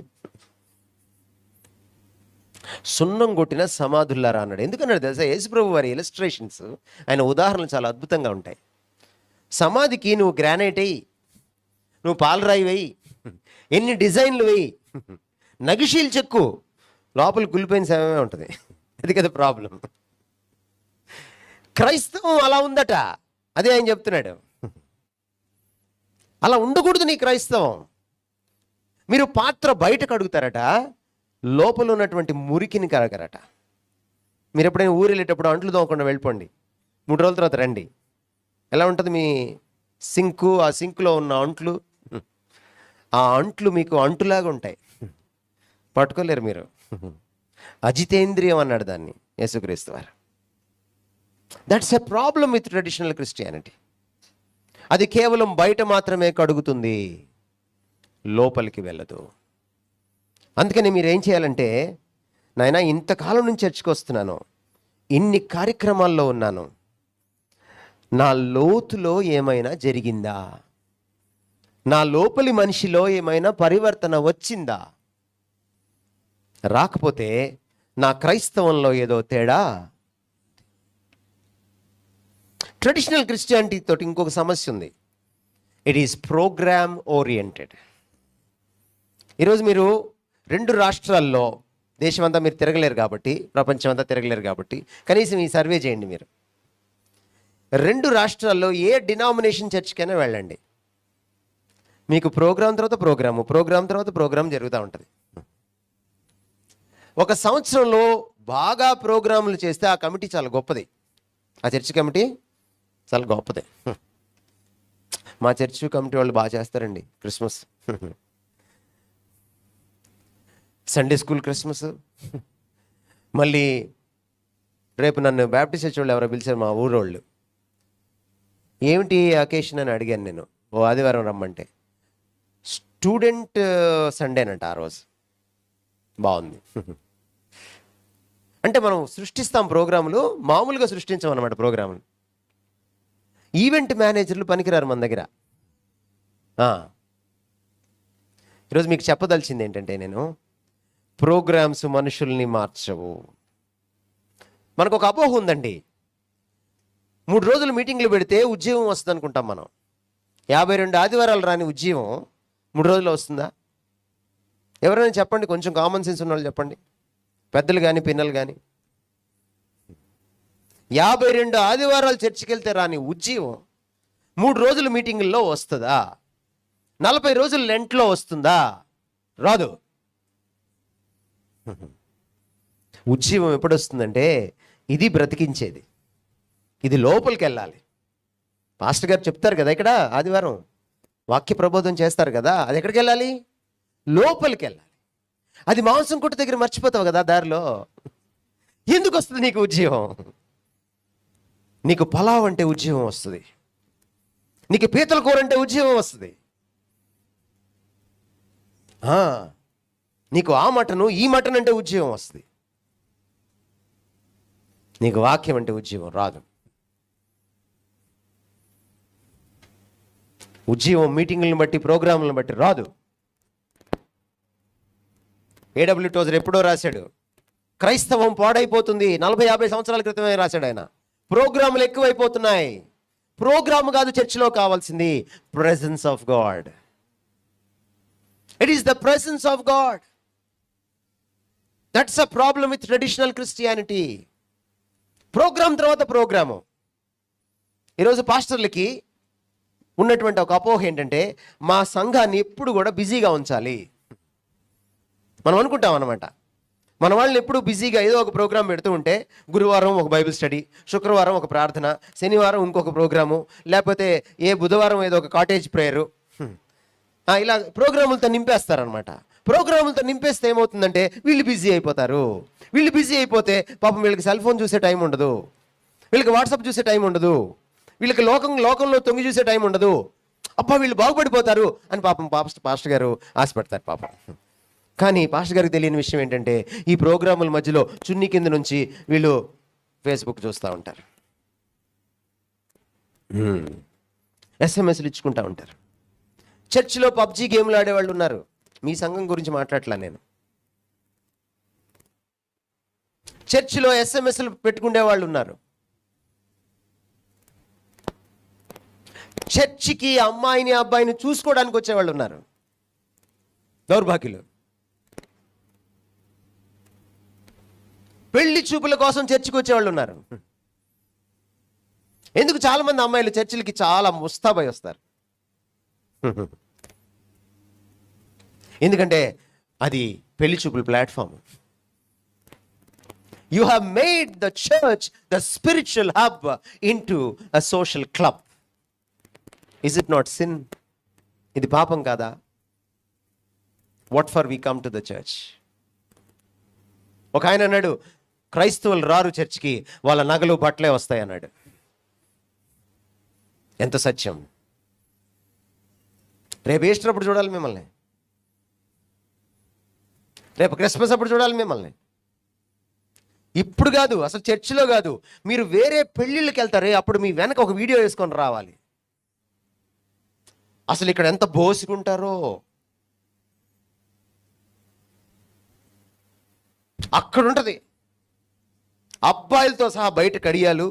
సున్నం కొట్టిన సమాధుల్లారా అన్నాడు ఎందుకన్నాడు తెలుసా యేసుప్రభు వారి ఇలస్ట్రేషన్స్ ఆయన ఉదాహరణలు చాలా అద్భుతంగా ఉంటాయి సమాధికి నువ్వు గ్రానైట్ అయ్యి నువ్వు పాలరాయి వేయి ఎన్ని డిజైన్లు వేయి నగిషీలు చెక్కు లోపల కులిపోయిన సమయమే ఉంటుంది అది కదా ప్రాబ్లం క్రైస్తవం అలా ఉందట అదే ఆయన చెప్తున్నాడు అలా ఉండకూడదు నీ క్రైస్తవం మీరు పాత్ర బయటకు అడుగుతారట లోపల ఉన్నటువంటి మురికిని కరగరట మీరు ఎప్పుడైనా ఊరు వెళ్ళేటప్పుడు అంట్లు తోమకుండా వెళ్ళిపోండి మూడు రోజుల తర్వాత రండి ఎలా ఉంటుంది మీ సింకు ఆ సింకులో ఉన్న అంట్లు ఆ అంట్లు మీకు అంటులాగా ఉంటాయి పట్టుకోలేరు మీరు అజితేంద్రియం అన్నాడు దాన్ని యేసుక్రీస్తు వారు that's a problem with traditional Christianity అది కేవలం బయట మాత్రమే కడుగుతుంది లోపలికి వెళ్ళదు అందుకని మీరు ఏం చేయాలంటే నాయన ఇంతకాలం నుంచి చర్చకు వస్తున్నాను ఇన్ని కార్యక్రమాల్లో ఉన్నాను నా లోతులో ఏమైనా జరిగిందా నా లోపలి మనిషిలో ఏమైనా పరివర్తన వచ్చిందా రాకపోతే నా క్రైస్తవంలో ఏదో తేడా ట్రెడిషనల్ క్రిస్టియానిటీ తోటి ఇంకొక సమస్య ఉంది ఇట్ ఈస్ ప్రోగ్రామ్ ఓరియంటెడ్ ఈరోజు మీరు రెండు రాష్ట్రాల్లో దేశమంతా మీరు తిరగలేరు కాబట్టి ప్రపంచం అంతా తిరగలేరు కాబట్టి కనీసం ఈ సర్వే చేయండి మీరు రెండు రాష్ట్రాల్లో ఏ డినామినేషన్ చర్చ్కైనా వెళ్ళండి మీకు ప్రోగ్రామ్ తర్వాత ప్రోగ్రాము ప్రోగ్రామ్ తర్వాత ప్రోగ్రాం జరుగుతూ ఉంటుంది ఒక సంవత్సరంలో బాగా ప్రోగ్రాములు చేస్తే ఆ కమిటీ చాలా గొప్పది ఆ చర్చ్ కమిటీ చాలా గొప్పది మా చర్చ్ కమిటీ వాళ్ళు బాగా చేస్తారండి క్రిస్మస్ సండే స్కూల్ క్రిస్మస్ మళ్ళీ రేపు నన్ను బ్యాప్టిస్ వచ్చేవాళ్ళు ఎవరో పిలిచారు మా ఊరోళ్ళు ఏమిటి అకేషన్ అని అడిగాను నేను ఓ ఆదివారం రమ్మంటే స్టూడెంట్ సండేనంట ఆ రోజు బాగుంది అంటే మనం సృష్టిస్తాం ప్రోగ్రాములు మామూలుగా సృష్టించాం అనమాట ప్రోగ్రాములు ఈవెంట్ మేనేజర్లు పనికిరారు మన దగ్గర ఈరోజు మీకు చెప్పదలిచింది ఏంటంటే నేను ప్రోగ్రామ్స్ మనుషుల్ని మార్చవు మనకు ఒక అపోహ ఉందండి మూడు రోజులు మీటింగ్లు పెడితే ఉద్యోగం వస్తుంది అనుకుంటాం మనం యాభై రెండు ఆదివారాలు రాని ఉద్యోగం మూడు రోజులు వస్తుందా ఎవరైనా చెప్పండి కొంచెం కామన్ సెన్స్ ఉన్న వాళ్ళు చెప్పండి పెద్దలు కానీ పిన్నలు కానీ యాభై రెండు ఆదివారాలు చర్చికి వెళ్తే రాని ఉద్యోగం మూడు రోజులు మీటింగుల్లో వస్తుందా నలభై రోజులు లెంట్లో వస్తుందా రాదు ఉజ్జీవం ఎప్పుడు వస్తుందంటే ఇది బ్రతికించేది ఇది లోపలికి వెళ్ళాలి పాస్టర్ గారు చెప్తారు కదా ఇక్కడ ఆదివారం వాక్య ప్రబోధం చేస్తారు కదా అది ఎక్కడికి వెళ్ళాలి లోపలికి వెళ్ళాలి అది మాంసం కుట్టు దగ్గర మర్చిపోతావు కదా దారిలో ఎందుకు వస్తుంది నీకు ఉజ్జీవం నీకు పలావ్ అంటే ఉజ్జీవం వస్తుంది నీకు పీతల కూర అంటే ఉద్యోగం వస్తుంది నీకు ఆ మటను ఈ మటన్ అంటే ఉద్యోగం వస్తుంది నీకు వాక్యం అంటే ఉద్యోగం రాదు ఉద్యోగం మీటింగులను బట్టి ప్రోగ్రాంలను బట్టి రాదు ఏడబ్ల్యూ టోజర్ ఎప్పుడో రాశాడు క్రైస్తవం పాడైపోతుంది నలభై యాభై సంవత్సరాల క్రితమే రాశాడు ఆయన ప్రోగ్రాములు ఎక్కువైపోతున్నాయి ప్రోగ్రామ్ కాదు చర్చిలో కావాల్సింది presence of God it is the presence of God that's a problem with traditional Christianity program తర్వాత ప్రోగ్రాము ఈరోజు పాస్టర్లకి ఉన్నటువంటి ఒక అపోహ ఏంటంటే మా సంఘాన్ని ఎప్పుడు కూడా బిజీగా ఉంచాలి మనం అనుకుంటాం అనమాట మన వాళ్ళని ఎప్పుడు బిజీగా ఏదో ఒక ప్రోగ్రామ్ పెడుతూ ఉంటే గురువారం ఒక బైబిల్ స్టడీ శుక్రవారం ఒక ప్రార్థన శనివారం ఇంకొక ప్రోగ్రాము లేకపోతే ఏ బుధవారం ఏదో ఒక కాటేజ్ ప్రేయరు ఇలా ప్రోగ్రాములతో నింపేస్తారనమాట ప్రోగ్రాములతో నింపేస్తే ఏమవుతుందంటే వీళ్ళు బిజీ అయిపోతారు వీళ్ళు బిజీ అయిపోతే పాపం వీళ్ళకి సెల్ ఫోన్ చూసే టైం ఉండదు వీళ్ళకి వాట్సాప్ చూసే టైం ఉండదు వీళ్ళకి లోకం లోకంలో తొంగి చూసే టైం ఉండదు అప్ప వీళ్ళు బాగుపడిపోతారు అని పాపం పాప పాస్టర్ గారు ఆశపడతారు పాపం కానీ పాస్టర్ గారికి తెలియని విషయం ఏంటంటే ఈ ప్రోగ్రాముల మధ్యలో చున్ని కింద నుంచి వీళ్ళు ఫేస్బుక్ చూస్తూ ఉంటారు ఎస్ఎంఎస్లు ఇచ్చుకుంటూ ఉంటారు చర్చ్లో పబ్జీ గేమ్లు ఆడేవాళ్ళు ఉన్నారు మీ సంఘం గురించి మాట్లాడలా నేను చర్చిలో ఎస్ఎంఎస్లు పెట్టుకునే వాళ్ళు ఉన్నారు చర్చికి అమ్మాయిని అబ్బాయిని చూసుకోవడానికి వచ్చేవాళ్ళు ఉన్నారు దౌర్భాగ్యులు పెళ్లి చూపుల కోసం చర్చికి వచ్చేవాళ్ళు ఉన్నారు ఎందుకు చాలామంది అమ్మాయిలు చర్చిలకి చాలా ముస్తాబై వస్తారు ఎందుకంటే అది పెళ్లి చూపుల platform you made the church the spiritual hub into a social club is it not sin ఇది పాపం కాదా what for we come to the church ఒక ఆయన అన్నాడు క్రైస్తవులు రారు చర్చ్కి వాళ్ళ నగలు బట్టలే వస్తాయి అన్నాడు ఎంత సత్యం రేపు వేసినప్పుడు చూడాలి మిమ్మల్ని రేపు క్రిస్మస్ అప్పుడు చూడాలి మిమ్మల్ని ఇప్పుడు కాదు అసలు చర్చిలో కాదు మీరు వేరే పెళ్ళిళ్ళకి వెళ్తారే అప్పుడు మీ వెనక ఒక వీడియో వేసుకొని రావాలి అసలు ఇక్కడ ఎంత బోసుకుంటారో అక్కడ ఉంటుంది అబ్బాయిలతో సహా బయట కడియాలు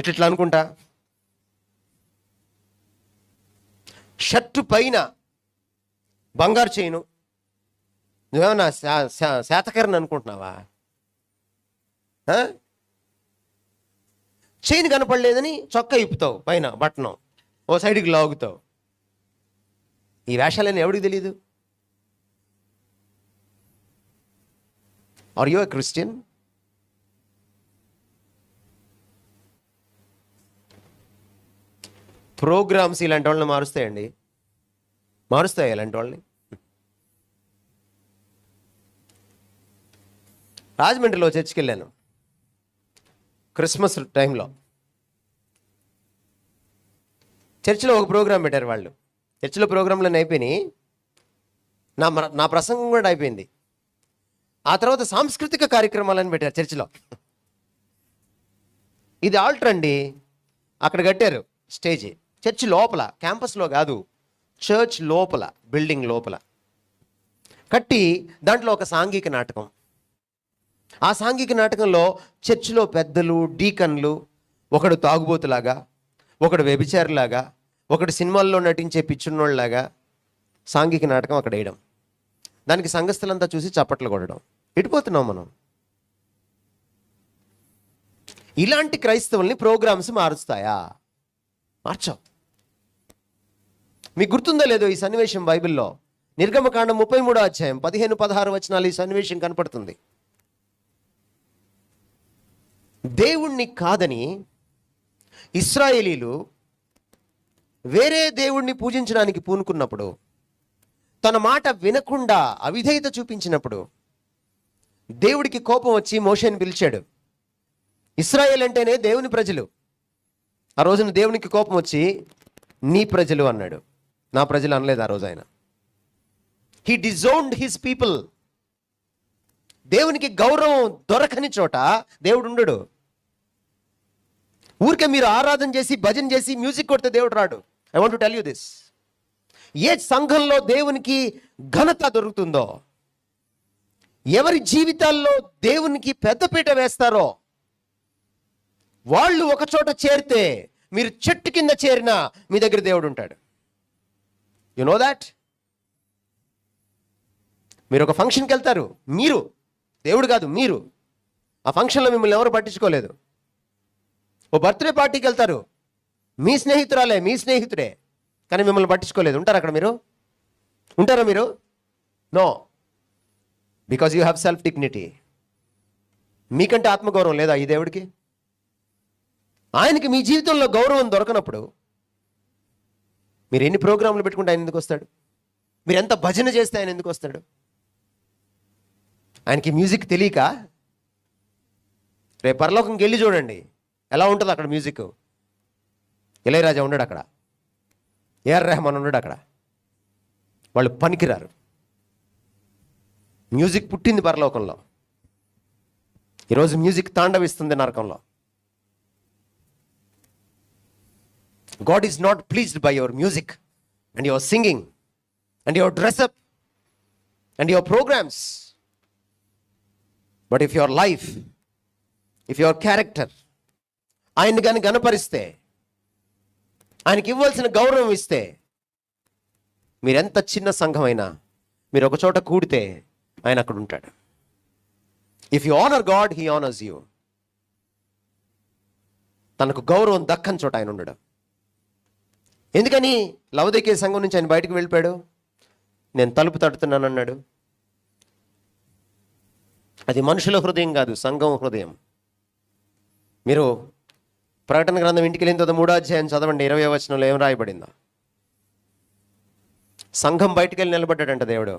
ఎట్లా అనుకుంటా షర్టు పైన బంగారు చైను నువ్వేమన్నా శాతకర్ణ అనుకుంటున్నావా చేయిని కనపడలేదని చొక్కా ఇప్పుతావు పైన బట్టనం ఓ సైడ్కి లాగుతావు ఈ వేషాలని ఎవడికి తెలియదు ఆర్ యు క్రిస్టియన్ ప్రోగ్రామ్స్ ఇలాంటి వాళ్ళని మారుస్తాయండి మారుస్తాయి ఇలాంటి వాళ్ళని రాజమండ్రిలో చర్చికి వెళ్ళాను క్రిస్మస్ టైంలో చర్చిలో ఒక ప్రోగ్రాం పెట్టారు వాళ్ళు చర్చిలో ప్రోగ్రాంలను అయిపోయినాయి నా నా ప్రసంగం కూడా అయిపోయింది ఆ తర్వాత సాంస్కృతిక కార్యక్రమాలను పెట్టారు చర్చిలో ఇది ఆల్టర్ అండి అక్కడ కట్టారు స్టేజ్ చర్చ్ లోపల క్యాంపస్లో కాదు చర్చ్ లోపల బిల్డింగ్ లోపల కట్టి దాంట్లో ఒక సాంఘిక నాటకం ఆ సాంఘిక నాటకంలో చర్చిలో పెద్దలు డీకన్లు ఒకడు తాగుబోతులాగా ఒకడు వ్యభిచారులాగా ఒకడు సినిమాల్లో నటించే పిచ్చున్నోళ్ళలాగా సాంఘిక నాటకం అక్కడ వేయడం దానికి సంఘస్థలంతా చూసి చప్పట్లు కొట్టడం ఇటుపోతున్నాం మనం ఇలాంటి క్రైస్తవుల్ని ప్రోగ్రామ్స్ మారుస్తాయా మార్చావు మీకు గుర్తుందో లేదో ఈ సన్నివేశం బైబిల్లో నిర్గమకాండం ముప్పై మూడో అధ్యాయం పదిహేను పదహారు వచనాలు ఈ సన్నివేశం కనపడుతుంది దేవుణ్ణి కాదని ఇస్రాయేలీలు వేరే దేవుణ్ణి పూజించడానికి పూనుకున్నప్పుడు తన మాట వినకుండా అవిధేయత చూపించినప్పుడు దేవుడికి కోపం వచ్చి మోషేని పిలిచాడు ఇస్రాయేల్ అంటేనే దేవుని ప్రజలు ఆ రోజున దేవునికి కోపం వచ్చి నీ ప్రజలు అన్నాడు నా ప్రజలు అనలేదు ఆ రోజు ఆయన హీ డిజోన్డ్ హిస్ పీపుల్ దేవునికి గౌరవం దొరకని చోట దేవుడు ఉండడు ఊరికే మీరు ఆరాధన చేసి భజన చేసి మ్యూజిక్ కొడితే దేవుడు రాడు I want tell you this ఏ సంఘంలో దేవునికి ఘనత దొరుకుతుందో ఎవరి జీవితాల్లో దేవునికి పెద్దపీట వేస్తారో వాళ్ళు ఒకచోట చేరితే మీరు చెట్టు కింద చేరినా మీ దగ్గర దేవుడు ఉంటాడు యు నో దాట్ మీరు ఒక ఫంక్షన్కి వెళ్తారు మీరు దేవుడు కాదు మీరు ఆ ఫంక్షన్లో మిమ్మల్ని ఎవరు పట్టించుకోలేదు ఓ బర్త్డే పార్టీకి వెళ్తారు మీ స్నేహితురాలే మీ స్నేహితుడే కానీ మిమ్మల్ని పట్టించుకోలేదు ఉంటారు అక్కడ మీరు ఉంటారా మీరు no because you have self dignity మీకంటే ఆత్మగౌరవం లేదా ఈ దేవుడికి ఆయనకి మీ జీవితంలో గౌరవం దొరకనప్పుడు మీరు ఎన్ని ప్రోగ్రాంలు పెట్టుకుంటే ఆయన ఎందుకు వస్తాడు మీరు ఎంత భజన చేస్తే ఆయన ఎందుకు వస్తాడు ఆయనకి మ్యూజిక్ తెలియక రేపు పరలోకంకి వెళ్ళి చూడండి ఎలా ఉంటుంది అక్కడ మ్యూజిక్ ఇళయరాజా ఉన్నాడు అక్కడ ఏఆర్ రెహమాన్ ఉన్నాడు అక్కడ వాళ్ళు పనికిరారు మ్యూజిక్ పుట్టింది పరలోకంలో ఈరోజు మ్యూజిక్ తాండవిస్తుంది నరకంలో God is not pleased by your music and your singing and your dress up and your programs but if your life if your character ఆయన్ని కానీ గనపరిస్తే ఆయనకి ఇవ్వాల్సిన గౌరవం ఇస్తే మీరెంత చిన్న సంఘమైనా మీరు ఒక చోట కూడితే ఆయన అక్కడ ఉంటాడు if you honour God he honours you తనకు గౌరవం దక్కని చోట ఆయన ఉండడం ఎందుకని లవదేకే సంఘం నుంచి ఆయన బయటకు వెళ్ళిపోయాడు నేను తలుపు తడుతున్నాను అన్నాడు అది మనుషుల హృదయం కాదు సంఘం హృదయం మీరు ప్రకటన గ్రంథం ఇంటికి వెళ్ళిన తర్వాత మూడో అధ్యాయం చదవండి ఇరవై వచనంలో ఏం రాయబడిందో సంఘం బయటికి వెళ్ళి నిలబడ్డాడంట దేవుడు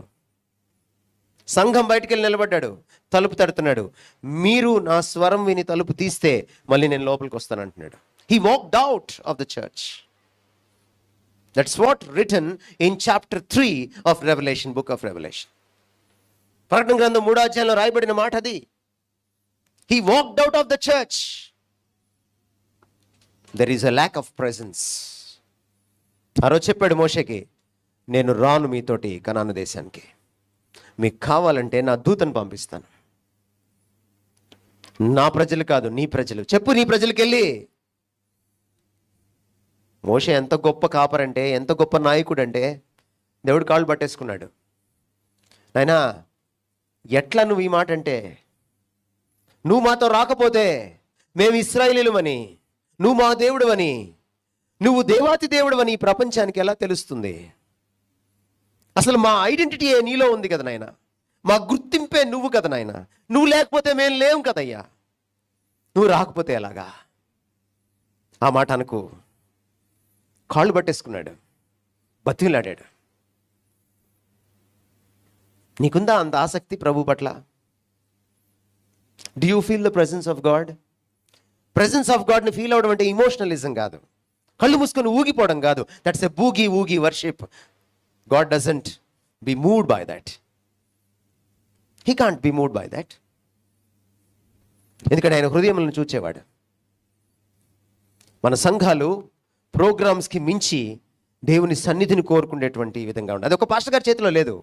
సంఘం బయటికి వెళ్ళి నిలబడ్డాడు తలుపు తడుతున్నాడు మీరు నా స్వరం విని తలుపు తీస్తే మళ్ళీ నేను లోపలికి వస్తాను అంటున్నాడు he walked out of the church that's what written in chapter three of revolution book of revolution ప్రకటన గ్రంథం మూడో అధ్యాయంలో రాయబడిన మాట అది he walked out of the church there is a lack of presence ఆ రోజు చెప్పాడు మోషకి నేను రాను మీతోటి కనాను దేశానికి మీకు కావాలంటే నా దూతను పంపిస్తాను నా ప్రజలు కాదు నీ ప్రజలు చెప్పు నీ ప్రజలకి వెళ్ళి మోష ఎంత గొప్ప కాపరంటే ఎంత గొప్ప నాయకుడు అంటే దేవుడు కాళ్ళు పట్టేసుకున్నాడు నాయనా ఎట్లా నువ్వు ఈ మాట అంటే నువ్వు మాతో రాకపోతే మేము ఇస్రాయిలీలమని నువ్వు మా దేవుడు అని నువ్వు దేవాతి దేవుడు అని ప్రపంచానికి ఎలా తెలుస్తుంది అసలు మా ఐడెంటిటీ నీలో ఉంది కదా నాయన మా గుర్తింపే నువ్వు కదా నాయన నువ్వు లేకపోతే మేము లేవు కదయ్యా నువ్వు రాకపోతే ఎలాగా ఆ మాట అనుకు కాళ్ళు పట్టేసుకున్నాడు బతిలాడాడు నీకుందా అంత ఆసక్తి ప్రభు పట్ల do you feel the presence of God presence of గాడ్ని ఫీల్ అవడం అంటే ఇమోషనలిజం కాదు కళ్ళు మూసుకొని ఊగిపోవడం కాదు that's a boogie oogie worship God doesn't be moved by that he can't be moved by that ఎందుకంటే ఆయన హృదయములను చూచేవాడు మన సంఘాలు ప్రోగ్రామ్స్కి మించి దేవుని సన్నిధిని కోరుకునేటువంటి విధంగా ఉంది అది ఒక పాస్టర్ గారి చేతిలో లేదు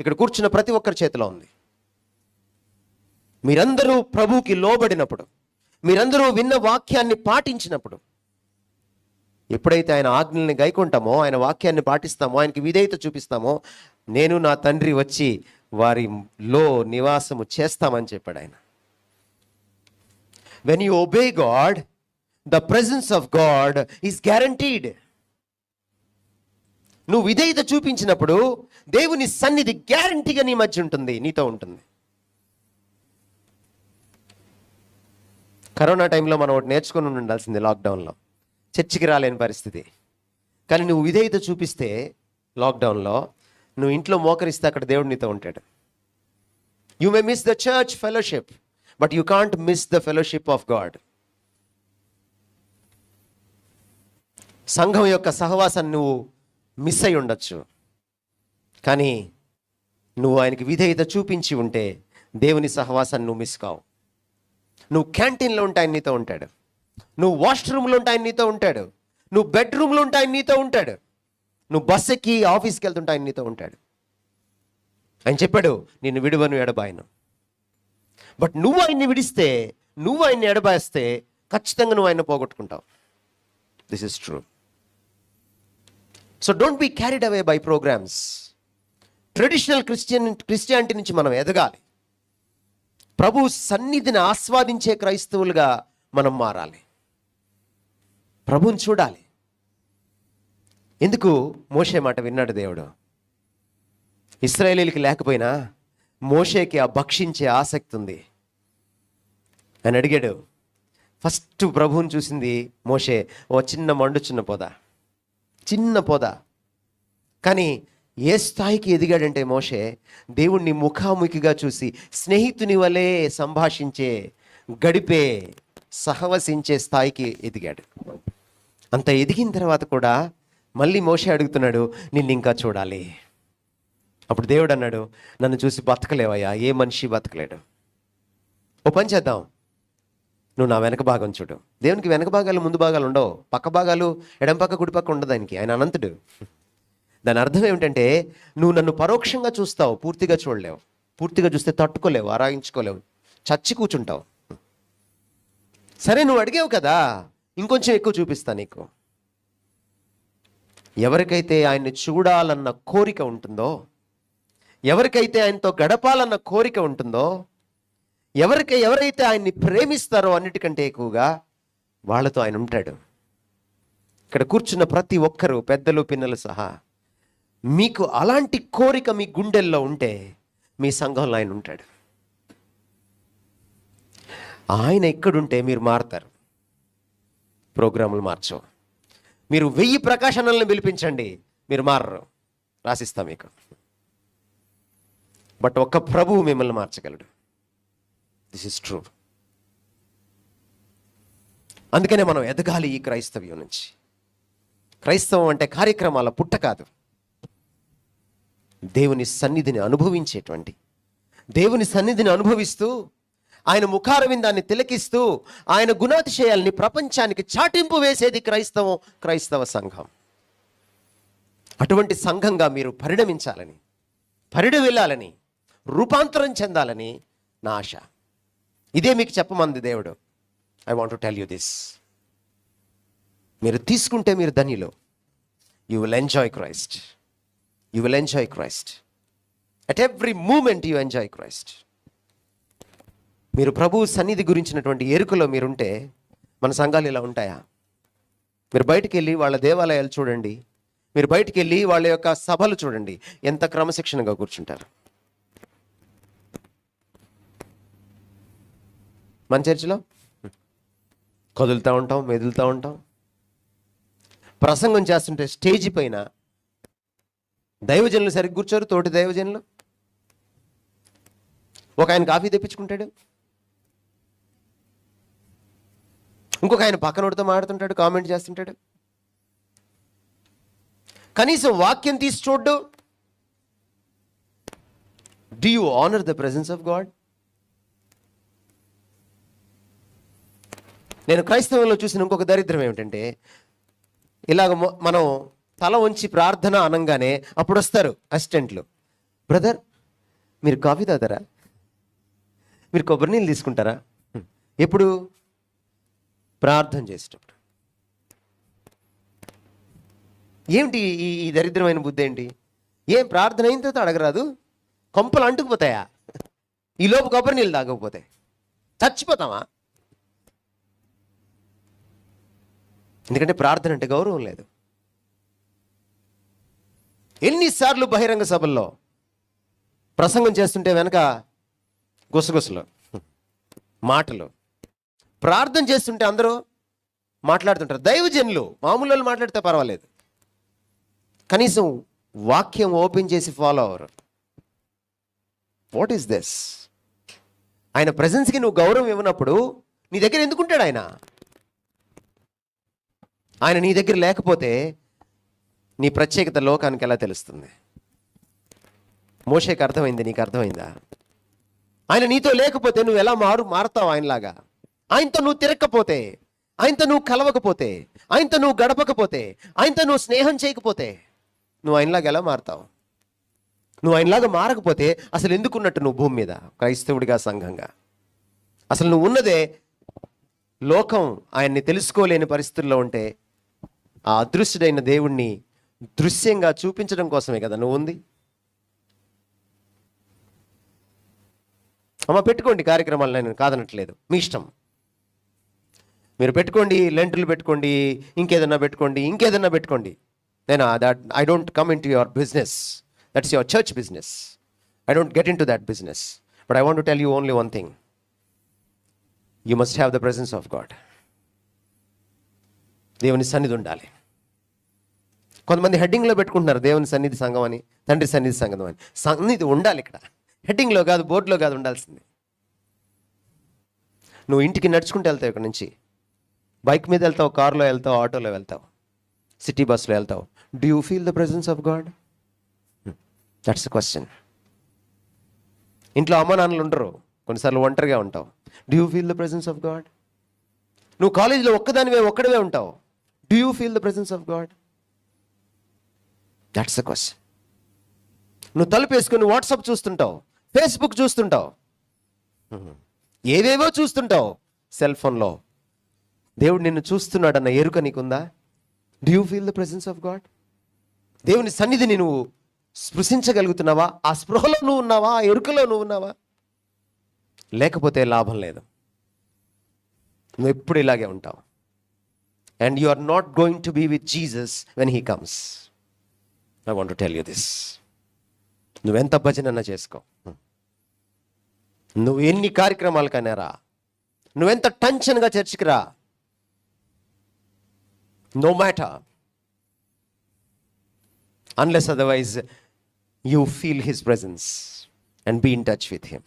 ఇక్కడ కూర్చున్న ప్రతి ఒక్కరి చేతిలో ఉంది మీరందరూ ప్రభుకి లోబడినప్పుడు మీరందరూ విన్న వాక్యాన్ని పాటించినప్పుడు ఎప్పుడైతే ఆయన ఆజ్ఞల్ని గైకుంటామో ఆయన వాక్యాన్ని పాటిస్తామో ఆయనకి విధేయత చూపిస్తామో నేను నా తండ్రి వచ్చి వారిలో నివాసము చేస్తామని చెప్పాడు ఆయన when you obey God the presence of God is guaranteed నువ్వు విధేయత చూపించినప్పుడు దేవుని సన్నిధి గ్యారంటీగా నీ మధ్య ఉంటుంది నీతో ఉంటుంది కరోనా టైంలో మనం ఒకటి నేర్చుకుని ఉండాల్సింది లాక్డౌన్లో చర్చికి రాలేని పరిస్థితి కానీ నువ్వు విధేయత చూపిస్తే లాక్డౌన్లో నువ్వు ఇంట్లో మోకరిస్తే అక్కడ దేవుడినితో నీతో ఉంటాడు you may miss the church fellowship but you can't miss the fellowship of God సంఘం యొక్క సహవాసాన్ని నువ్వు మిస్ అయి ఉండొచ్చు కానీ నువ్వు ఆయనకి విధేయత చూపించి ఉంటే దేవుని సహవాసాన్ని నువ్వు మిస్ కావు నువ్వు క్యాంటీన్లో ఉంటే ఆయన నీతో ఉంటాడు నువ్వు వాష్రూమ్లో ఉంటే ఆయన నీతో ఉంటాడు నువ్వు బెడ్రూమ్లో ఉంటే ఆయన నీతో ఉంటాడు నువ్వు బస్ ఎక్కి ఆఫీస్కి వెళ్తుంటే ఆయన నీతో ఉంటాడు ఆయన చెప్పాడు నేను విడువను ఎడబాయను బట్ నువ్వు ఆయన్ని విడిస్తే నువ్వు ఆయన్ని ఎడబాయిస్తే ఖచ్చితంగా నువ్వు ఆయన పోగొట్టుకుంటావు this is true so don't be carried away by programs traditional Christian Christianity నుంచి మనం ఎదగాలి ప్రభు సన్నిధిని ఆస్వాదించే క్రైస్తవులుగా మనం మారాలి ప్రభుని చూడాలి ఎందుకు మోషే మాట విన్నాడు దేవుడు ఇస్రాయేలీలకి లేకపోయినా మోషేకి ఆ భక్షించే ఆసక్తి ఉంది అని అడిగాడు ఫస్ట్ ప్రభువుని చూసింది మోషే ఓ చిన్న మండు చిన్న పొద చిన్న పొద కానీ ఏ స్థాయికి ఎదిగాడంటే మోషే దేవుణ్ణి ముఖాముఖిగా చూసి స్నేహితుని వలె సంభాషించే గడిపే సహవసించే స్థాయికి ఎదిగాడు అంత ఎదిగిన తర్వాత కూడా మళ్ళీ మోషే అడుగుతున్నాడు నిన్ను ఇంకా చూడాలి అప్పుడు దేవుడు అన్నాడు నన్ను చూసి బతకలేవయ్యా ఏ మనిషి బతకలేడు ఓ పని చేద్దాం నువ్వు నా వెనక భాగం చూడు దేవునికి వెనక భాగాలు ముందు భాగాలు ఉండవు పక్క భాగాలు ఎడం పక్క కుడి ఉండదు ఆయనకి ఆయన అనంతుడు దాని అర్థం ఏమిటంటే నువ్వు నన్ను పరోక్షంగా చూస్తావు పూర్తిగా చూడలేవు పూర్తిగా చూస్తే తట్టుకోలేవు ఆరాయించుకోలేవు చచ్చి కూర్చుంటావు సరే నువ్వు అడిగావు కదా ఇంకొంచెం ఎక్కువ చూపిస్తా నీకు ఎవరికైతే ఆయన్ని చూడాలన్న కోరిక ఉంటుందో ఎవరికైతే ఆయనతో గడపాలన్న కోరిక ఉంటుందో ఎవరికి ఎవరైతే ఆయన్ని ప్రేమిస్తారో అన్నిటికంటే ఎక్కువగా వాళ్ళతో ఆయన ఉంటాడు ఇక్కడ కూర్చున్న ప్రతి ఒక్కరూ పెద్దలు పిన్నలు సహా మీకు అలాంటి కోరిక మీ గుండెల్లో ఉంటే మీ సంఘంలో ఆయన ఉంటాడు ఆయన ఎక్కడుంటే మీరు మారుతారు ప్రోగ్రాములు మార్చం మీరు వెయ్యి ప్రకాశనల్ని పిలిపించండి మీరు మారరు రాసిస్తా మీకు బట్ ఒక్క ప్రభువు మిమ్మల్ని మార్చగలడు దిస్ ఇస్ ట్రూ అందుకనే మనం ఎదగాలి ఈ క్రైస్తవ్యం నుంచి క్రైస్తవం అంటే కార్యక్రమాల పుట్ట కాదు దేవుని సన్నిధిని అనుభవించేటువంటి దేవుని సన్నిధిని అనుభవిస్తూ ఆయన ముఖారవిందాన్ని తిలకిస్తూ ఆయన గుణాతిశయాల్ని ప్రపంచానికి చాటింపు వేసేది క్రైస్తవం క్రైస్తవ సంఘం అటువంటి సంఘంగా మీరు పరిణమించాలని పరిడి వెళ్ళాలని రూపాంతరం చెందాలని నా ఆశ ఇదే మీకు చెప్పమంది దేవుడు I want to tell you this మీరు తీసుకుంటే మీరు ధనిలో you will enjoy Christ you will enjoy Christ at every moment you enjoy Christ మీరు ప్రభు సన్నిధి గురించినటువంటి ఎరుకలో మీరుంటే మన సంఘాలు ఇలా ఉంటాయా మీరు బయటికి వెళ్ళి వాళ్ళ దేవాలయాలు చూడండి మీరు బయటికి వెళ్ళి వాళ్ళ యొక్క సభలు చూడండి ఎంత క్రమశిక్షణగా కూర్చుంటారు మన చర్చిలో కదులుతూ ఉంటాం మెదులుతూ ఉంటాం ప్రసంగం చేస్తుంటే స్టేజ్ పైన దైవజనులు సరిగ్గా కూర్చోరు తోటి దైవజనులు ఒక ఆయన కాఫీ తెప్పించుకుంటాడు ఇంకొక ఆయన పక్కనోడితో మాడుతుంటాడు కామెంట్ చేస్తుంటాడు కనీసం వాక్యం తీసి చూడ్డు do you honour the presence of God నేను క్రైస్తవంలో చూసిన ఇంకొక దరిద్రం ఏమిటంటే ఇలాగ మనం తల ఉంచి ప్రార్థన అనంగానే అప్పుడు వస్తారు అసిస్టెంట్లు బ్రదర్ మీరు కాఫీ తాగుతారా మీరు కొబ్బరి నీళ్ళు తీసుకుంటారా ఎప్పుడు ప్రార్థన చేసేటప్పుడు ఏమిటి ఈ ఈ దరిద్రమైన బుద్ధి ఏంటి ఏం ప్రార్థన అయిన తర్వాత అడగరాదు కొంపలు అంటుకుపోతాయా ఈ లోపు కొబ్బరి నీళ్ళు తాగకపోతే చచ్చిపోతామా ఎందుకంటే ప్రార్థన అంటే గౌరవం లేదు ఎన్నిసార్లు బహిరంగ సభల్లో ప్రసంగం చేస్తుంటే వెనక గుసగుసలు మాటలు ప్రార్థన చేస్తుంటే అందరూ మాట్లాడుతుంటారు దైవజనులు మామూలు వాళ్ళు మాట్లాడితే పర్వాలేదు కనీసం వాక్యం ఓపెన్ చేసి ఫాలో అవరు వాట్ ఈస్ దిస్ ఆయన ప్రజెన్స్కి నువ్వు గౌరవం ఇవ్వనప్పుడు నీ దగ్గర ఎందుకుంటాడు ఆయన ఆయన నీ దగ్గర లేకపోతే నీ ప్రత్యేకత లోకానికి ఎలా తెలుస్తుంది మోషేకి అర్థమైంది నీకు అర్థమైందా ఆయన నీతో లేకపోతే నువ్వు ఎలా మారు మారుతావు ఆయనలాగా ఆయనతో నువ్వు తిరక్కపోతే ఆయనతో నువ్వు కలవకపోతే ఆయనతో నువ్వు గడపకపోతే ఆయనతో నువ్వు స్నేహం చేయకపోతే నువ్వు ఆయనలాగా ఎలా మారుతావు నువ్వు ఆయనలాగా మారకపోతే అసలు ఎందుకున్నట్టు నువ్వు భూమి మీద క్రైస్తవుడిగా సంఘంగా అసలు నువ్వు ఉన్నదే లోకం ఆయన్ని తెలుసుకోలేని పరిస్థితుల్లో ఉంటే ఆ అదృశ్యుడైన దేవుణ్ణి దృశ్యంగా చూపించడం కోసమే కదా నువ్వు ఉంది అమ్మ పెట్టుకోండి కార్యక్రమాలు నేను కాదనట్లేదు మీ ఇష్టం మీరు పెట్టుకోండి లెంటులు పెట్టుకోండి ఇంకేదన్నా పెట్టుకోండి ఇంకేదన్నా పెట్టుకోండి నేను that I don't come into your business that's your church business I don't get into that business but I want to tell you only one thing you must have the presence of God దేవుని సన్నిధి ఉండాలి కొంతమంది హెడ్డింగ్లో పెట్టుకుంటున్నారు దేవుని సన్నిధి సంఘం అని తండ్రి సన్నిధి సంఘం అని సన్నిధి ఉండాలి ఇక్కడ హెడ్డింగ్లో కాదు బోర్డులో కాదు ఉండాల్సింది నువ్వు ఇంటికి నడుచుకుంటూ వెళ్తావు ఇక్కడ నుంచి బైక్ మీద వెళ్తావు కారులో వెళ్తావు ఆటోలో వెళ్తావు సిటీ బస్సులో వెళ్తావు do you feel the presence of God that's question ఇంట్లో అమ్మ నాన్నలు ఉండరు కొన్నిసార్లు ఒంటరిగా ఉంటావు do you feel the presence of God నువ్వు కాలేజీలో ఒక్కదానివే ఒక్కడవే ఉంటావు do you feel the presence of God that's the question నువ్వు తలుపేసుకుని వాట్సాప్ చూస్తుంటావు ఫేస్బుక్ చూస్తుంటావు ఏవేవో చూస్తుంటావు సెల్ ఫోన్లో దేవుడు నిన్ను చూస్తున్నాడన్న ఎరుక నీకుందా do you feel the presence of God దేవుని సన్నిధిని నువ్వు స్పృశించగలుగుతున్నావా ఆ స్పృహలో నువ్వు ఉన్నావా ఆ ఎరుకలో నువ్వు ఉన్నావా లేకపోతే లాభం లేదు నువ్వు ఎప్పుడు ఇలాగే ఉంటావు and you are not going to be with Jesus when he comes I want tell you this నువ్వెంత భజనన్నా చేసుకో నువ్వు ఎన్ని కార్యక్రమాలకైనా రా నువ్వెంత టెన్షన్గా చర్చికి రా no matter unless otherwise you feel his presence and be in touch with him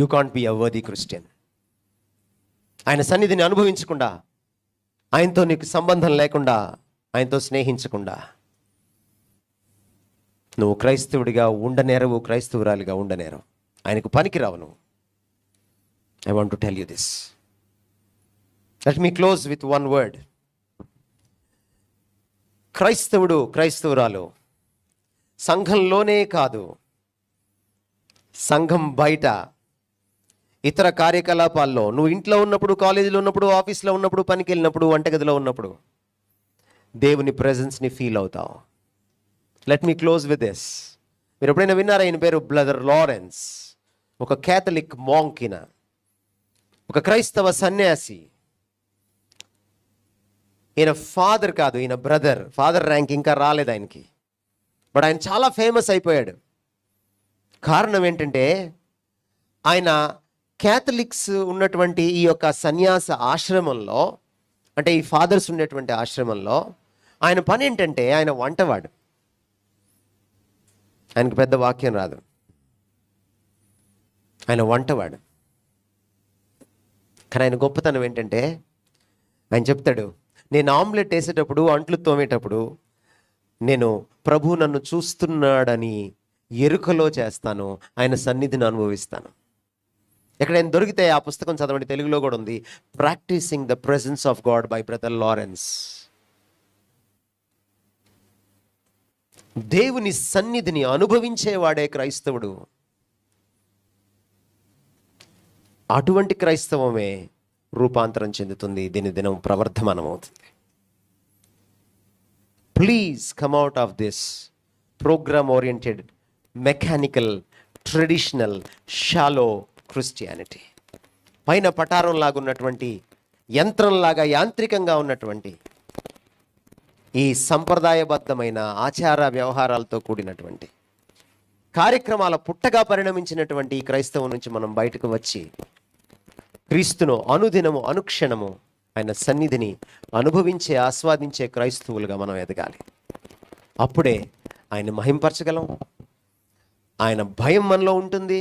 you can't be a worthy Christian ఆయన సన్నిధిని అనుభవించకుండా ఆయనతో నీకు సంబంధం లేకుండా ఆయనతో స్నేహించకుండా నువ్వు క్రైస్తవుడిగా ఉండనేరవు క్రైస్తవురాలిగా ఉండనేరవు ఆయనకు పనికిరావు నువ్వు I want to tell you this let me close with one word క్రైస్తవుడు క్రైస్తవురాలు సంఘంలోనే కాదు సంఘం బయట ఇతర కార్యకలాపాల్లో నువ్వు ఇంట్లో ఉన్నప్పుడు కాలేజీలో ఉన్నప్పుడు ఆఫీస్లో ఉన్నప్పుడు పనికి వెళ్ళినప్పుడు వంటగదిలో ఉన్నప్పుడు దేవుని ప్రజెన్స్ని ఫీల్ అవుతావు let me close with this మీరు ఎప్పుడైనా విన్నారా ఈయన పేరు బ్రదర్ లారెన్స్ ఒక క్యాథలిక్ మాంకిన ఒక క్రైస్తవ సన్యాసి ఈయన ఫాదర్ కాదు ఈయన బ్రదర్ ఫాదర్ ర్యాంక్ ఇంకా రాలేదు ఆయనకి బట్ ఆయన చాలా ఫేమస్ అయిపోయాడు కారణం ఏంటంటే ఆయన క్యాథలిక్స్ ఉన్నటువంటి ఈ యొక్క సన్యాస ఆశ్రమంలో అంటే ఈ ఫాదర్స్ ఉన్నటువంటి ఆశ్రమంలో ఆయన పని ఏంటంటే ఆయన వంటవాడు ఆయనకు పెద్ద వాక్యం రాదు ఆయన వంటవాడు కానీ ఆయన గొప్పతనం ఏంటంటే ఆయన చెప్తాడు నేను ఆమ్లెట్ వేసేటప్పుడు అంట్లు తోమేటప్పుడు నేను ప్రభు నన్ను చూస్తున్నాడని ఎరుకలో చేస్తాను ఆయన సన్నిధిని అనుభవిస్తాను ఎక్కడైనా దొరికితే ఆ పుస్తకం చదవండి తెలుగులో కూడా ఉంది practising the presence of God by brother Lawrence దేవుని సన్నిధిని అనుభవించేవాడే క్రైస్తవుడు అటువంటి క్రైస్తవమే రూపాంతరం చెందుతుంది దీని దినం ప్రవర్ధమానమవుతుంది please come out of this programme oriented mechanical traditional shallow Christianity పైన పటారం ఉన్నటువంటి యంత్రంలాగా యాంత్రికంగా ఉన్నటువంటి ఈ సంప్రదాయబద్ధమైన ఆచార వ్యవహారాలతో కూడినటువంటి కార్యక్రమాల పుట్టగా పరిణమించినటువంటి ఈ క్రైస్తవం నుంచి మనం బయటకు వచ్చి క్రీస్తును అనుదినము అనుక్షణము ఆయన సన్నిధిని అనుభవించే ఆస్వాదించే క్రైస్తవులుగా మనం ఎదగాలి అప్పుడే ఆయన మహింపరచగలం ఆయన భయం మనలో ఉంటుంది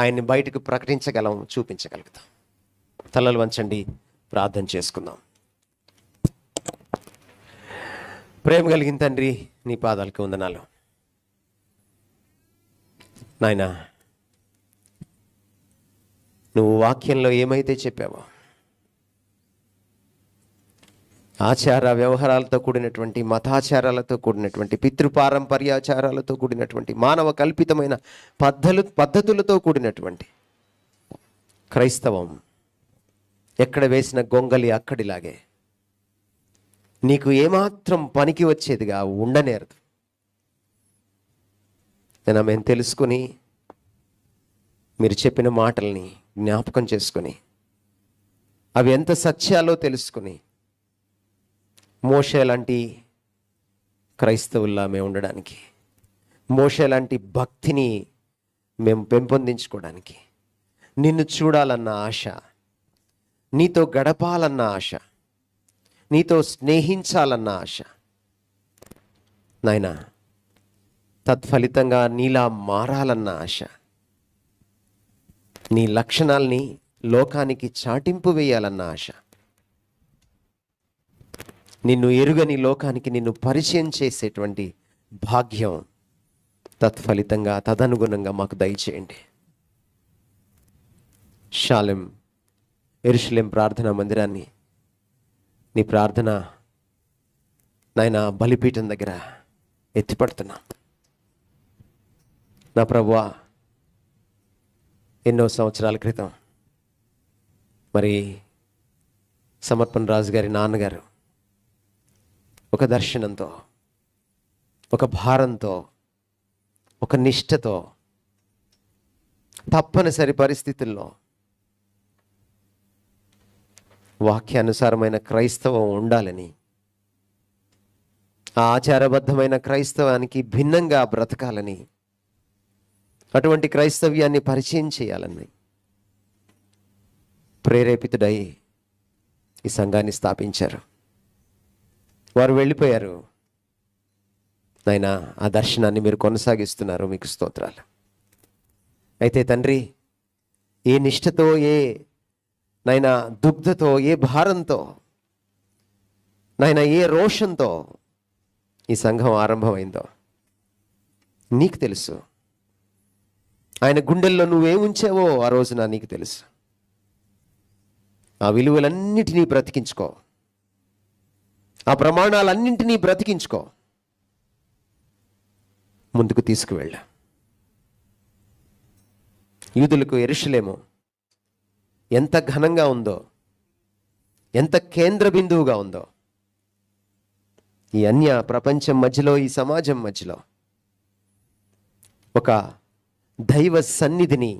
ఆయన్ని బయటకు ప్రకటించగలం చూపించగలుగుతాం తలలు వంచండి ప్రార్థన చేసుకుందాం ప్రేమ కలిగిన తండ్రి నీ పాదాలకి వందనాలు నాయన నువ్వు వాక్యంలో ఏమైతే చెప్పావో ఆచార వ్యవహారాలతో కూడినటువంటి మతాచారాలతో కూడినటువంటి పితృపారంపర్యాచారాలతో కూడినటువంటి మానవ కల్పితమైన పద్ధలు పద్ధతులతో కూడినటువంటి క్రైస్తవం ఎక్కడ వేసిన గొంగలి అక్కడిలాగే నీకు ఏమాత్రం పనికి వచ్చేదిగా ఉండనేరదు నేను మేము తెలుసుకుని మీరు చెప్పిన మాటల్ని జ్ఞాపకం చేసుకుని అవి ఎంత సత్యాలో తెలుసుకుని మోషే లాంటి క్రైస్తవుల్లా మేము ఉండడానికి మోషే లాంటి భక్తిని మేము పెంపొందించుకోవడానికి నిన్ను చూడాలన్న ఆశ నీతో గడపాలన్న ఆశ నీతో స్నేహించాలన్న ఆశ నాయన తత్ఫలితంగా నీలా మారాలన్న ఆశ నీ లక్షణాల్ని లోకానికి చాటింపు వేయాలన్న ఆశ నిన్ను ఎరుగని లోకానికి నిన్ను పరిచయం చేసేటువంటి భాగ్యం తత్ఫలితంగా తదనుగుణంగా మాకు దయచేయండి షాలెం ఎరుషులేం ప్రార్థనా మందిరాన్ని నీ ప్రార్థన నాయన బలిపీఠం దగ్గర ఎత్తిపడుతున్నా నా ప్రభువా ఎన్నో సంవత్సరాల క్రితం మరి సమర్పణ రాజు గారి నాన్నగారు ఒక దర్శనంతో ఒక భారంతో ఒక నిష్ఠతో తప్పనిసరి పరిస్థితుల్లో వాక్యానుసారమైన క్రైస్తవం ఉండాలని ఆ ఆచారబద్ధమైన క్రైస్తవానికి భిన్నంగా బ్రతకాలని అటువంటి క్రైస్తవ్యాన్ని పరిచయం చేయాలని ప్రేరేపితుడై ఈ సంఘాన్ని స్థాపించారు వారు వెళ్ళిపోయారు నాయన ఆ దర్శనాన్ని మీరు కొనసాగిస్తున్నారు మీకు స్తోత్రాలు అయితే తండ్రి ఏ నిష్ఠతో ఏ నాయన దుగ్ధతో ఏ భారంతో నాయన ఏ రోషంతో ఈ సంఘం ఆరంభమైందో నీకు తెలుసు ఆయన గుండెల్లో ఉంచావో ఆ రోజున నీకు తెలుసు ఆ విలువలన్నిటినీ బ్రతికించుకో ఆ ప్రమాణాలన్నింటినీ బ్రతికించుకో ముందుకు తీసుకువెళ్ళ యూదులకు ఎరుషలేమో ఎంత ఘనంగా ఉందో ఎంత కేంద్ర బిందువుగా ఉందో ఈ అన్య ప్రపంచం మధ్యలో ఈ సమాజం మధ్యలో ఒక దైవ సన్నిధిని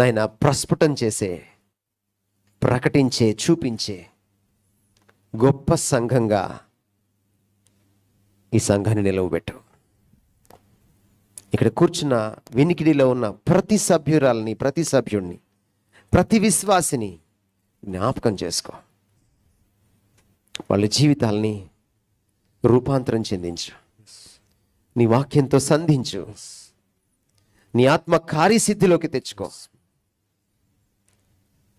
నాయన ప్రస్ఫుటం చేసే ప్రకటించే చూపించే గొప్ప సంఘంగా ఈ సంఘాన్ని నిలవబెట్టు ఇక్కడ కూర్చున్న వినికిడిలో ఉన్న ప్రతి సభ్యురాలని ప్రతి సభ్యుడిని ప్రతి విశ్వాసిని జ్ఞాపకం చేసుకో వాళ్ళ జీవితాలని రూపాంతరం చెందించు నీ వాక్యంతో సంధించు నీ ఆత్మ కార్యసిద్ధిలోకి తెచ్చుకో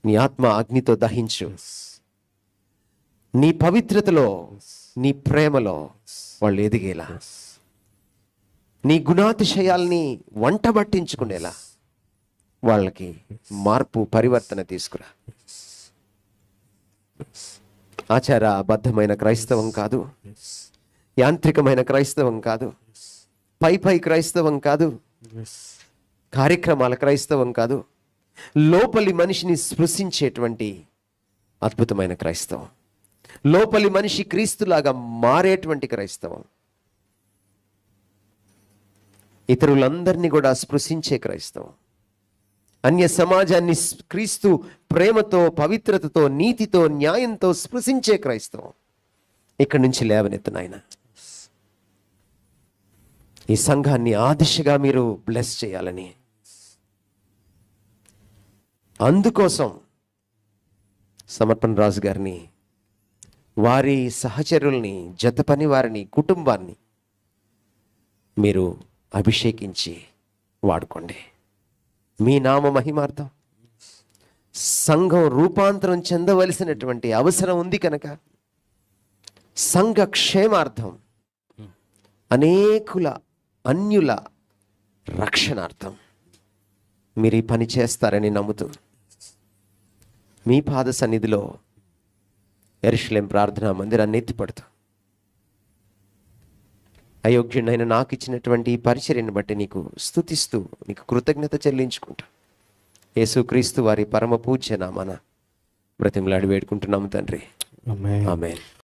నీ ఆత్మ అగ్నితో దహించు నీ పవిత్రతలో నీ ప్రేమలో వాళ్ళు ఎదిగేలా నీ గుణాతిశయాల్ని వంట పట్టించుకునేలా వాళ్ళకి మార్పు పరివర్తన తీసుకురా ఆచార అబద్ధమైన క్రైస్తవం కాదు యాంత్రికమైన క్రైస్తవం కాదు పై పై క్రైస్తవం కాదు కార్యక్రమాల క్రైస్తవం కాదు లోపలి మనిషిని స్పృశించేటువంటి అద్భుతమైన క్రైస్తవం లోపలి మనిషి క్రీస్తులాగా మారేటువంటి క్రైస్తవం ఇతరులందరినీ కూడా స్పృశించే క్రైస్తవం అన్య సమాజాన్ని క్రీస్తు ప్రేమతో పవిత్రతతో నీతితో న్యాయంతో స్పృశించే క్రైస్తవం ఇక్కడి నుంచి లేవనెత్తున ఈ సంఘాన్ని ఆదిశగా మీరు బ్లెస్ చేయాలని అందుకోసం సమర్పణ రాజు గారిని వారి సహచరుల్ని జతపని వారిని కుటుంబాన్ని మీరు అభిషేకించి వాడుకోండి మీ నామ మహిమార్థం సంఘం రూపాంతరం చెందవలసినటువంటి అవసరం ఉంది కనుక సంఘ క్షేమార్థం అనేకుల అన్యుల రక్షణార్థం మీరు ఈ పని చేస్తారని నమ్ముతూ మీ పాద సన్నిధిలో ఎరుషులేం ప్రార్థనా మందిరాన్ని ఎత్తిపడుతూ అయోగ్యుడైన నాకు ఇచ్చినటువంటి ఈ పరిచర్యను బట్టి నీకు స్థుతిస్తూ నీకు కృతజ్ఞత చెల్లించుకుంటా యేసుక్రీస్తు వారి పరమ పూజ్య నామన బ్రతిమలాడి వేడుకుంటున్నాము తండ్రి ఆమె